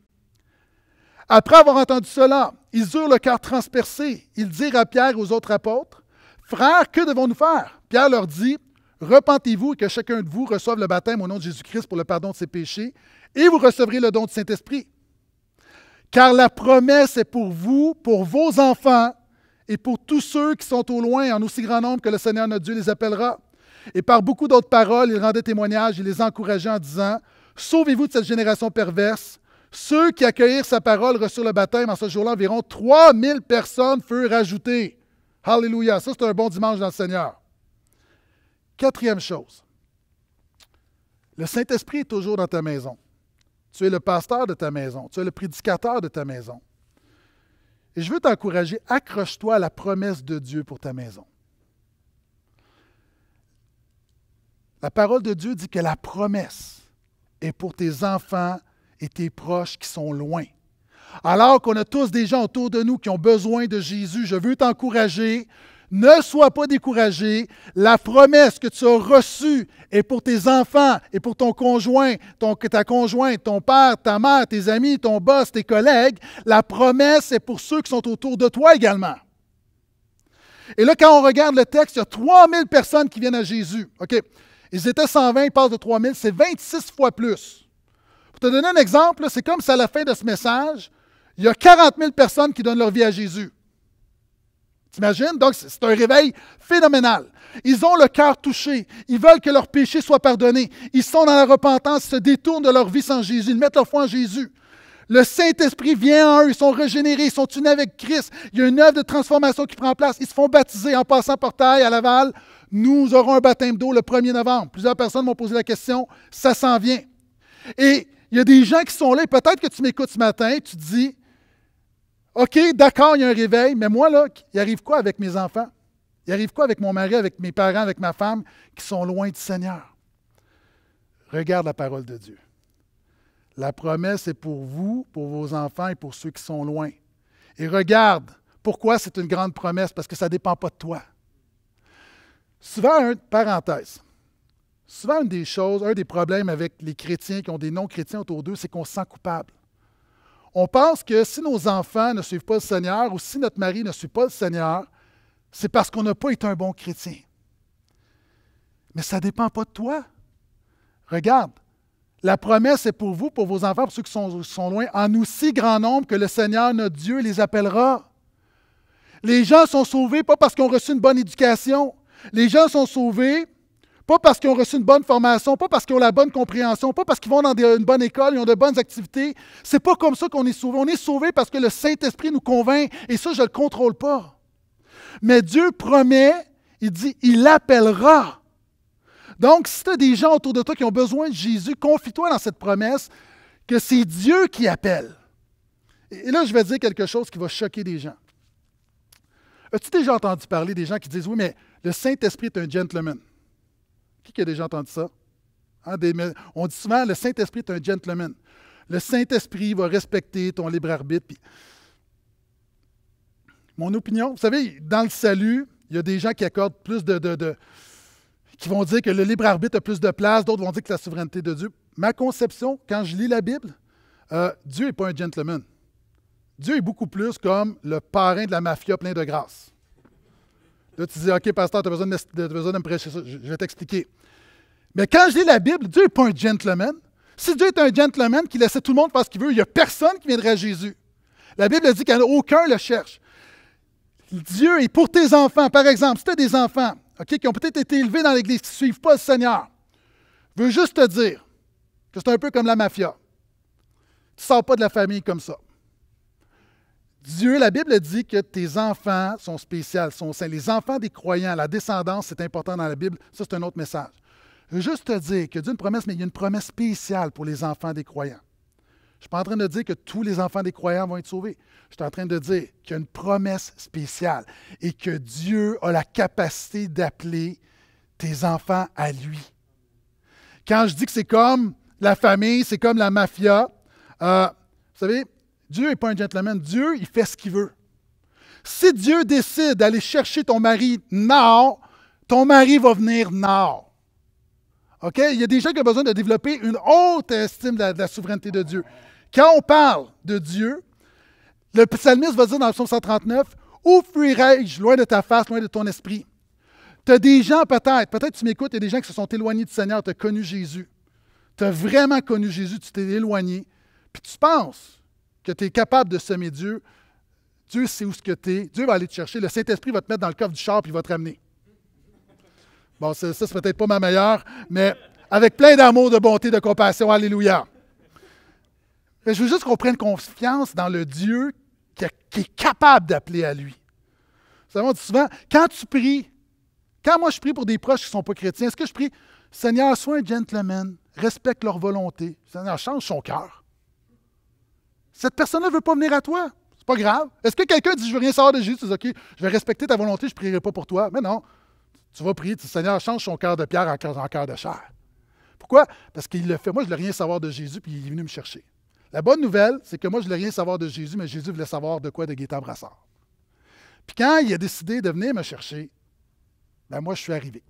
Après avoir entendu cela, ils eurent le cœur transpercé. Ils dirent à Pierre et aux autres apôtres, Frères, que devons-nous faire? Pierre leur dit, Repentez-vous et que chacun de vous reçoive le baptême au nom de Jésus-Christ pour le pardon de ses péchés, et vous recevrez le don du Saint-Esprit. Car la promesse est pour vous, pour vos enfants, et pour tous ceux qui sont au loin en aussi grand nombre que le Seigneur notre Dieu les appellera. Et par beaucoup d'autres paroles, il rendait témoignage et les encourageait en disant, Sauvez-vous de cette génération perverse, ceux qui accueillirent sa parole reçurent le baptême. En ce jour-là, environ 3000 personnes furent ajoutées. Alléluia. Ça, c'est un bon dimanche dans le Seigneur. Quatrième chose, le Saint-Esprit est toujours dans ta maison. Tu es le pasteur de ta maison. Tu es le prédicateur de ta maison. Et je veux t'encourager, accroche-toi à la promesse de Dieu pour ta maison. La parole de Dieu dit que la promesse est pour tes enfants, et tes proches qui sont loin. Alors qu'on a tous des gens autour de nous qui ont besoin de Jésus, je veux t'encourager. Ne sois pas découragé. La promesse que tu as reçue est pour tes enfants et pour ton conjoint, ton, ta conjointe, ton père, ta mère, tes amis, ton boss, tes collègues. La promesse est pour ceux qui sont autour de toi également. Et là, quand on regarde le texte, il y a 3000 personnes qui viennent à Jésus. OK? Ils étaient 120, ils passent de 3000, c'est 26 fois plus te donner un exemple, c'est comme si à la fin de ce message, il y a 40 000 personnes qui donnent leur vie à Jésus. T'imagines? Donc, c'est un réveil phénoménal. Ils ont le cœur touché. Ils veulent que leur péché soit pardonné. Ils sont dans la repentance, se détournent de leur vie sans Jésus. Ils mettent leur foi en Jésus. Le Saint-Esprit vient en eux. Ils sont régénérés. Ils sont unis avec Christ. Il y a une œuvre de transformation qui prend place. Ils se font baptiser en passant par Taille à Laval. Nous aurons un baptême d'eau le 1er novembre. Plusieurs personnes m'ont posé la question. Ça s'en vient. Et il y a des gens qui sont là et peut-être que tu m'écoutes ce matin, tu te dis OK, d'accord, il y a un réveil, mais moi, là, il arrive quoi avec mes enfants? Il arrive quoi avec mon mari, avec mes parents, avec ma femme qui sont loin du Seigneur? Regarde la parole de Dieu. La promesse est pour vous, pour vos enfants et pour ceux qui sont loin. Et regarde, pourquoi c'est une grande promesse? Parce que ça ne dépend pas de toi. Souvent, parenthèse, Souvent, une des choses, un des problèmes avec les chrétiens qui ont des non-chrétiens autour d'eux, c'est qu'on se sent coupable. On pense que si nos enfants ne suivent pas le Seigneur ou si notre mari ne suit pas le Seigneur, c'est parce qu'on n'a pas été un bon chrétien. Mais ça ne dépend pas de toi. Regarde, la promesse est pour vous, pour vos enfants, pour ceux qui sont, sont loin, en aussi grand nombre que le Seigneur, notre Dieu, les appellera. Les gens sont sauvés pas parce qu'ils ont reçu une bonne éducation. Les gens sont sauvés pas parce qu'ils ont reçu une bonne formation, pas parce qu'ils ont la bonne compréhension, pas parce qu'ils vont dans une bonne école, ils ont de bonnes activités. C'est pas comme ça qu'on est sauvé. On est sauvé parce que le Saint-Esprit nous convainc et ça, je ne le contrôle pas. Mais Dieu promet, il dit, il appellera. Donc, si tu as des gens autour de toi qui ont besoin de Jésus, confie-toi dans cette promesse que c'est Dieu qui appelle. Et là, je vais dire quelque chose qui va choquer des gens. As-tu déjà entendu parler des gens qui disent Oui, mais le Saint-Esprit est un gentleman? Qui, a déjà entendu ça? Hein, on dit souvent, le Saint-Esprit est un gentleman. Le Saint-Esprit va respecter ton libre arbitre. Mon opinion, vous savez, dans le salut, il y a des gens qui accordent plus de, qui vont dire que le libre arbitre a plus de place, d'autres vont dire que la souveraineté de Dieu. Ma conception, quand je lis la Bible, euh, Dieu n'est pas un gentleman. Dieu est beaucoup plus comme le parrain de la mafia plein de grâce. Là, tu dis, OK, pasteur, tu as besoin de, me prêcher ça. Je, vais t'expliquer. Mais quand je lis la Bible, Dieu n'est pas un gentleman. Si Dieu est un gentleman qui laissait tout le monde faire ce qu'il veut, il n'y a personne qui viendrait à Jésus. La Bible dit qu'aucun ne le cherche. Dieu est pour tes enfants. Par exemple, si tu as des enfants qui ont peut-être été élevés dans l'Église, qui ne suivent pas le Seigneur, je veux juste te dire que c'est un peu comme la mafia. Tu ne sors pas de la famille comme ça. Dieu, la Bible dit que tes enfants sont spéciaux, sont saints. Les enfants des croyants, la descendance, c'est important dans la Bible. Ça, c'est un autre message. Je veux juste te dire que Dieu a une promesse, mais il y a une promesse spéciale pour les enfants des croyants. Je ne suis pas en train de dire que tous les enfants des croyants vont être sauvés. Je suis en train de dire qu'il y a une promesse spéciale et que Dieu a la capacité d'appeler tes enfants à lui. Quand je dis que c'est comme la famille, c'est comme la mafia, euh, vous savez, Dieu n'est pas un gentleman. Dieu, il fait ce qu'il veut. Si Dieu décide d'aller chercher ton mari nord, ton mari va venir nord. OK? Il y a des gens qui ont besoin de développer une haute estime de la, souveraineté de Dieu. Quand on parle de Dieu, le psalmiste va dire dans le psaume 139 Où fuirai-je loin de ta face, loin de ton esprit Tu as des gens peut-être, peut-être tu m'écoutes, il y a des gens qui se sont éloignés du Seigneur, tu as connu Jésus. Tu as vraiment connu Jésus, tu t'es éloigné. Puis tu penses que tu es capable de semer Dieu, Dieu sait où ce que tu es. Dieu va aller te chercher. Le Saint-Esprit va te mettre dans le coffre du char puis il va te ramener. Bon, ça, c'est peut-être pas ma meilleure, mais avec plein d'amour, de bonté, de compassion. Alléluia. Mais je veux juste qu'on prenne confiance dans le Dieu qui, est capable d'appeler à lui. Vous savez, on dit souvent, quand tu pries, quand moi je prie pour des proches qui ne sont pas chrétiens, est-ce que je prie, Seigneur, sois un gentleman, respecte leur volonté. Seigneur, change son cœur. Cette personne-là ne veut pas venir à toi. C'est pas grave. Est-ce que quelqu'un dit Je veux rien savoir de Jésus Tu dis OK, je vais respecter ta volonté, je ne prierai pas pour toi. Mais non. Tu vas prier, tu Seigneur, change son cœur de pierre en cœur, de chair. Pourquoi? Parce qu'il le fait. Moi, je ne veux rien savoir de Jésus, puis il est venu me chercher. La bonne nouvelle, c'est que moi, je ne veux rien savoir de Jésus, mais Jésus voulait savoir de quoi de Gaétan Brassard. Puis quand il a décidé de venir me chercher, ben moi, je suis arrivé.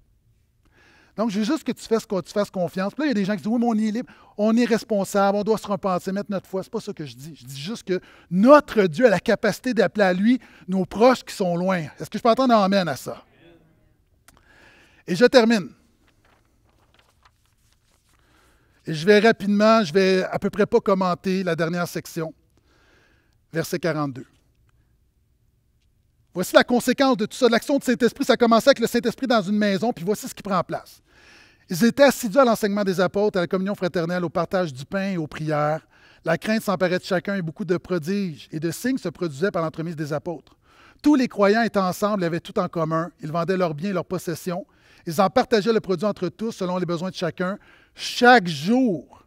Donc, je veux juste que tu fasses, confiance. Puis là, il y a des gens qui disent Oui, mais on est libre, on est responsable, on doit se repentir, mettre notre foi. Ce pas ça que je dis. Je dis juste que notre Dieu a la capacité d'appeler à lui nos proches qui sont loin. Est-ce que je peux entendre un Amen à ça? Et je termine. Et je vais rapidement, je vais à peu près pas commenter la dernière section, verset 42. Voici la conséquence de tout ça. L'action de Saint-Esprit, ça commençait avec le Saint-Esprit dans une maison, puis voici ce qui prend place. Ils étaient assidus à l'enseignement des apôtres, à la communion fraternelle, au partage du pain et aux prières. La crainte s'emparait de chacun et beaucoup de prodiges et de signes se produisaient par l'entremise des apôtres. Tous les croyants étaient ensemble, ils avaient tout en commun. Ils vendaient leurs biens et leurs possessions. Ils en partageaient le produit entre tous selon les besoins de chacun. Chaque jour,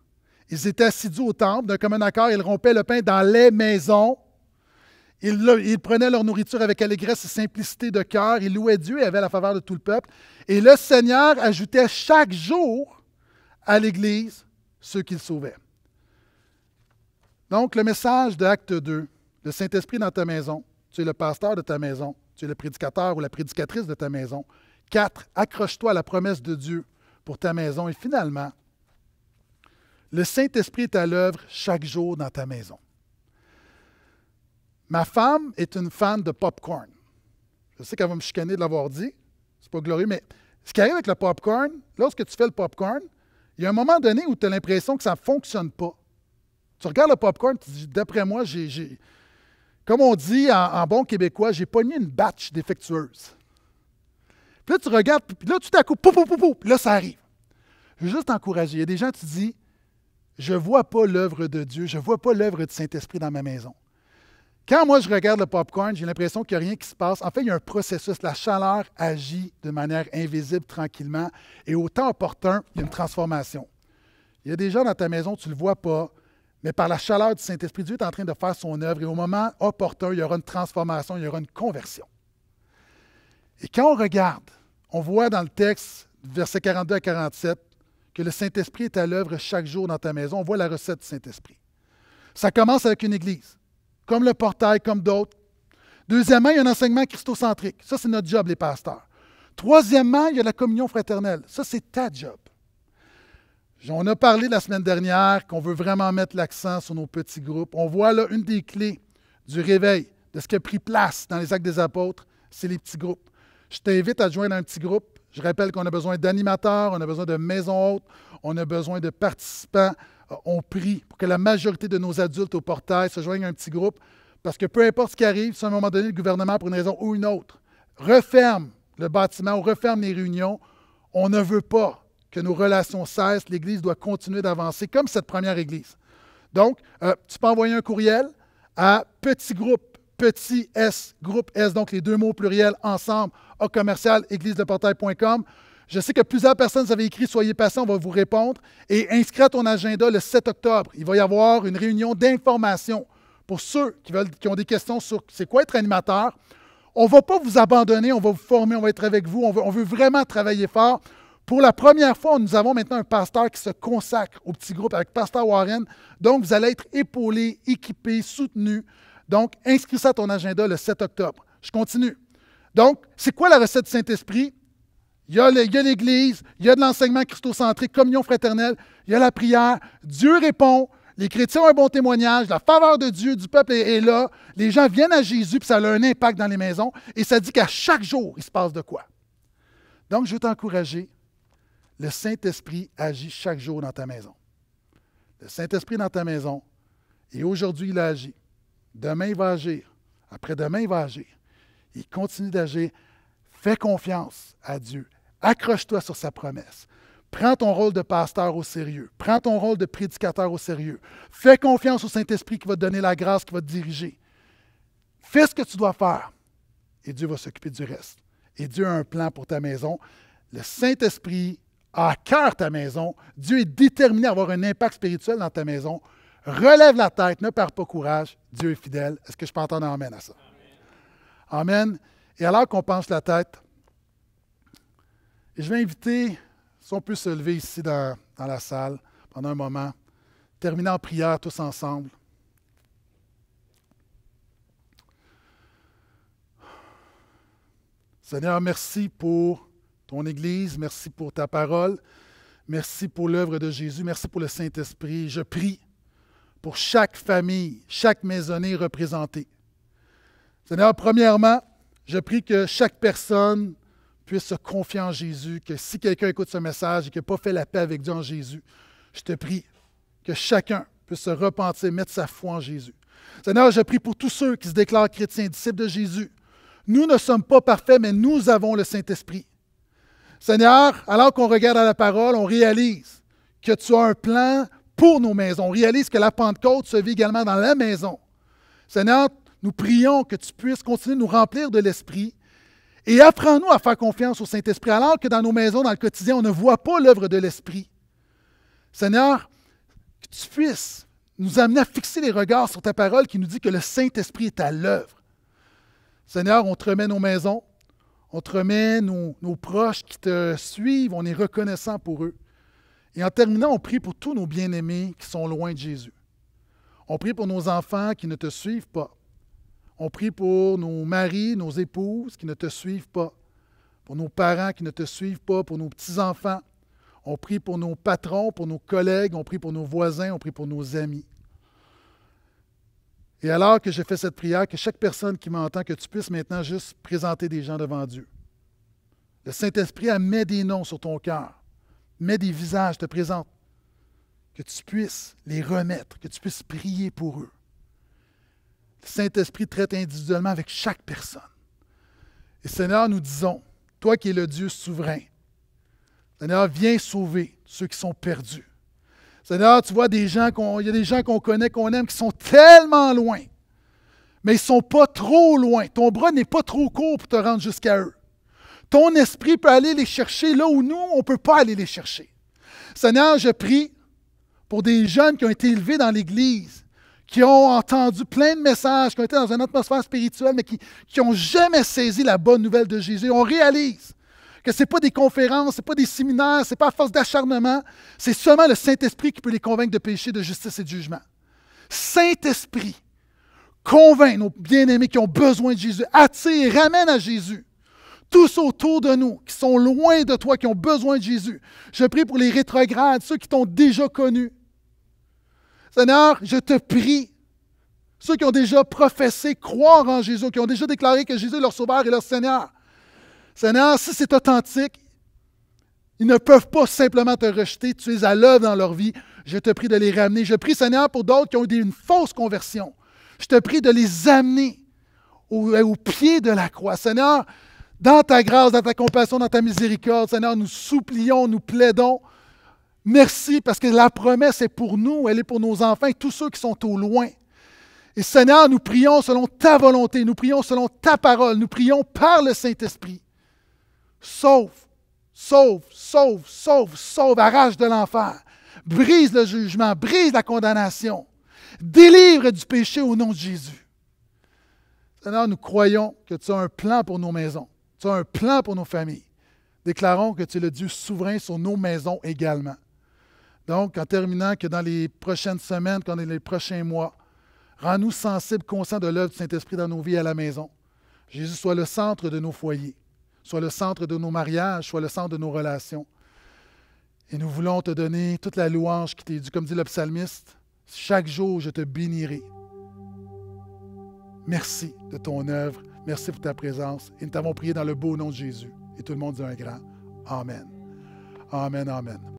ils étaient assidus au temple. D'un commun accord, ils rompaient le pain dans les maisons ils, prenaient leur nourriture avec allégresse et simplicité de cœur. Ils louaient Dieu et avaient la faveur de tout le peuple. Et le Seigneur ajoutait chaque jour à l'Église ceux qu'il sauvait. Donc, le message de Acte 2, le Saint-Esprit dans ta maison, tu es le pasteur de ta maison, tu es le prédicateur ou la prédicatrice de ta maison. 4. Accroche-toi à la promesse de Dieu pour ta maison. Et finalement, le Saint-Esprit est à l'œuvre chaque jour dans ta maison. Ma femme est une fan de popcorn. Je sais qu'elle va me chicaner de l'avoir dit. C'est pas glorieux, mais ce qui arrive avec le popcorn, lorsque tu fais le popcorn, il y a un moment donné où tu as l'impression que ça ne fonctionne pas. Tu regardes le popcorn, tu dis, d'après moi, j'ai. Comme on dit en, bon québécois, j'ai pogné une batch défectueuse. Puis là, tu regardes, puis là, tout à coup, pou, pou, pou, là, ça arrive. Je veux juste t'encourager. Il y a des gens, tu dis, je ne vois pas l'œuvre de Dieu, je ne vois pas l'œuvre du Saint-Esprit dans ma maison. Quand moi je regarde le popcorn, j'ai l'impression qu'il n'y a rien qui se passe. En fait, il y a un processus. La chaleur agit de manière invisible, tranquillement, et au temps opportun, il y a une transformation. Il y a des gens dans ta maison, tu ne le vois pas, mais par la chaleur du Saint-Esprit, Dieu est en train de faire son œuvre, et au moment opportun, il y aura une transformation, il y aura une conversion. Et quand on regarde, on voit dans le texte, versets 42 à 47, que le Saint-Esprit est à l'œuvre chaque jour dans ta maison. On voit la recette du Saint-Esprit. Ça commence avec une église comme le portail, comme d'autres. Deuxièmement, il y a un enseignement christocentrique. Ça, c'est notre job, les pasteurs. Troisièmement, il y a la communion fraternelle. Ça, c'est ta job. On a parlé la semaine dernière qu'on veut vraiment mettre l'accent sur nos petits groupes. On voit là une des clés du réveil, de ce qui a pris place dans les actes des apôtres, c'est les petits groupes. Je t'invite à te joindre un petit groupe. Je rappelle qu'on a besoin d'animateurs, on a besoin de maisons hautes, on a besoin de participants euh, on prie pour que la majorité de nos adultes au portail se joignent à un petit groupe, parce que peu importe ce qui arrive, si à un moment donné, le gouvernement, pour une raison ou une autre, referme le bâtiment ou referme les réunions, on ne veut pas que nos relations cessent. L'Église doit continuer d'avancer comme cette première Église. Donc, euh, tu peux envoyer un courriel à petit groupe, petit S, groupe S, donc les deux mots pluriels ensemble, au commercial, Portail.com. Je sais que plusieurs personnes avaient écrit Soyez patient, on va vous répondre. Et inscris à ton agenda le 7 octobre. Il va y avoir une réunion d'information pour ceux qui, veulent, ont des questions sur c'est quoi être animateur. On ne va pas vous abandonner, on va vous former, on va être avec vous, on veut, on veut vraiment travailler fort. Pour la première fois, nous avons maintenant un pasteur qui se consacre au petit groupe avec Pasteur Warren. Donc, vous allez être épaulé, équipé, soutenu. Donc, inscris ça à ton agenda le 7 octobre. Je continue. Donc, c'est quoi la recette du Saint-Esprit? Il y a l'Église, il y a de l'enseignement christocentrique, communion fraternelle, il y a la prière. Dieu répond. Les chrétiens ont un bon témoignage. La faveur de Dieu, du peuple est, là. Les gens viennent à Jésus, puis ça a un impact dans les maisons. Et ça dit qu'à chaque jour, il se passe de quoi. Donc, je veux t'encourager. Le Saint-Esprit agit chaque jour dans ta maison. Le Saint-Esprit dans ta maison. Et aujourd'hui, il agit. Demain, il va agir. Après-demain, il va agir. Il continue d'agir. Fais confiance à Dieu. Accroche-toi sur sa promesse. Prends ton rôle de pasteur au sérieux. Prends ton rôle de prédicateur au sérieux. Fais confiance au Saint-Esprit qui va te donner la grâce, qui va te diriger. Fais ce que tu dois faire et Dieu va s'occuper du reste. Et Dieu a un plan pour ta maison. Le Saint-Esprit a à cœur ta maison. Dieu est déterminé à avoir un impact spirituel dans ta maison. Relève la tête, ne perds pas courage. Dieu est fidèle. Est-ce que je peux entendre Amen à ça? Amen. amen. Et alors qu'on penche la tête, je vais inviter, si on peut se lever ici dans, dans la salle pendant un moment, terminer en prière tous ensemble. Seigneur, merci pour ton Église, merci pour ta parole, merci pour l'œuvre de Jésus, merci pour le Saint-Esprit. Je prie pour chaque famille, chaque maisonnée représentée. Seigneur, premièrement, je prie que chaque personne puisse se confier en Jésus, que si quelqu'un écoute ce message et qu'il n'a pas fait la paix avec Dieu en Jésus, je te prie que chacun puisse se repentir, mettre sa foi en Jésus. Seigneur, je prie pour tous ceux qui se déclarent chrétiens, disciples de Jésus. Nous ne sommes pas parfaits, mais nous avons le Saint-Esprit. Seigneur, alors qu'on regarde à la parole, on réalise que tu as un plan pour nos maisons. On réalise que la Pentecôte se vit également dans la maison. Seigneur, nous prions que tu puisses continuer de nous remplir de l'Esprit et apprends-nous à faire confiance au Saint-Esprit, alors que dans nos maisons, dans le quotidien, on ne voit pas l'œuvre de l'Esprit. Seigneur, que tu puisses nous amener à fixer les regards sur ta parole qui nous dit que le Saint-Esprit est à l'œuvre. Seigneur, on te remet nos maisons, on te remet nos, proches qui te suivent, on est reconnaissant pour eux. Et en terminant, on prie pour tous nos bien-aimés qui sont loin de Jésus. On prie pour nos enfants qui ne te suivent pas. On prie pour nos maris, nos épouses qui ne te suivent pas, pour nos parents qui ne te suivent pas, pour nos petits-enfants. On prie pour nos patrons, pour nos collègues, on prie pour nos voisins, on prie pour nos amis. Et alors que j'ai fait cette prière, que chaque personne qui m'entend, que tu puisses maintenant juste présenter des gens devant Dieu. Le Saint-Esprit met des noms sur ton cœur, met des visages, te présente, que tu puisses les remettre, que tu puisses prier pour eux. Le Saint-Esprit traite individuellement avec chaque personne. Et Seigneur, nous disons, toi qui es le Dieu souverain, Seigneur, viens sauver ceux qui sont perdus. Seigneur, tu vois, des gens il y a des gens qu'on connaît, qu'on aime, qui sont tellement loin, mais ils ne sont pas trop loin. Ton bras n'est pas trop court pour te rendre jusqu'à eux. Ton esprit peut aller les chercher là où nous, on ne peut pas aller les chercher. Seigneur, je prie pour des jeunes qui ont été élevés dans l'Église, qui ont entendu plein de messages, qui ont été dans une atmosphère spirituelle, mais qui n'ont jamais saisi la bonne nouvelle de Jésus. On réalise que ce n'est pas des conférences, ce n'est pas des séminaires, ce n'est pas à force d'acharnement, c'est seulement le Saint-Esprit qui peut les convaincre de péché, de justice et de jugement. Saint-Esprit, convainc nos bien-aimés qui ont besoin de Jésus, attire, ramène à Jésus tous autour de nous qui sont loin de toi, qui ont besoin de Jésus. Je prie pour les rétrogrades, ceux qui t'ont déjà connu, Seigneur, je te prie, ceux qui ont déjà professé croire en Jésus, qui ont déjà déclaré que Jésus est leur sauveur et leur Seigneur, Seigneur, si c'est authentique, ils ne peuvent pas simplement te rejeter, tu es à l'œuvre dans leur vie. Je te prie de les ramener. Je prie, Seigneur, pour d'autres qui ont eu une fausse conversion. Je te prie de les amener au, euh, au pied de la croix. Seigneur, dans ta grâce, dans ta compassion, dans ta miséricorde, Seigneur, nous supplions, nous plaidons Merci parce que la promesse est pour nous, elle est pour nos enfants et tous ceux qui sont au loin. Et Seigneur, nous prions selon ta volonté, nous prions selon ta parole, nous prions par le Saint-Esprit. Sauve, sauve, sauve, sauve, sauve, arrache de l'enfer. Brise le jugement, brise la condamnation. Délivre du péché au nom de Jésus. Seigneur, nous croyons que tu as un plan pour nos maisons. Tu as un plan pour nos familles. Déclarons que tu es le Dieu souverain sur nos maisons également. Donc, en terminant, que dans les prochaines semaines, que dans les prochains mois, rends-nous sensibles, conscients de l'œuvre du Saint-Esprit dans nos vies à la maison. Jésus soit le centre de nos foyers, soit le centre de nos mariages, soit le centre de nos relations. Et nous voulons te donner toute la louange qui t'est due. Comme dit le psalmiste, chaque jour je te bénirai. Merci de ton œuvre, merci pour ta présence. Et nous t'avons prié dans le beau nom de Jésus. Et tout le monde dit un grand Amen. Amen, Amen.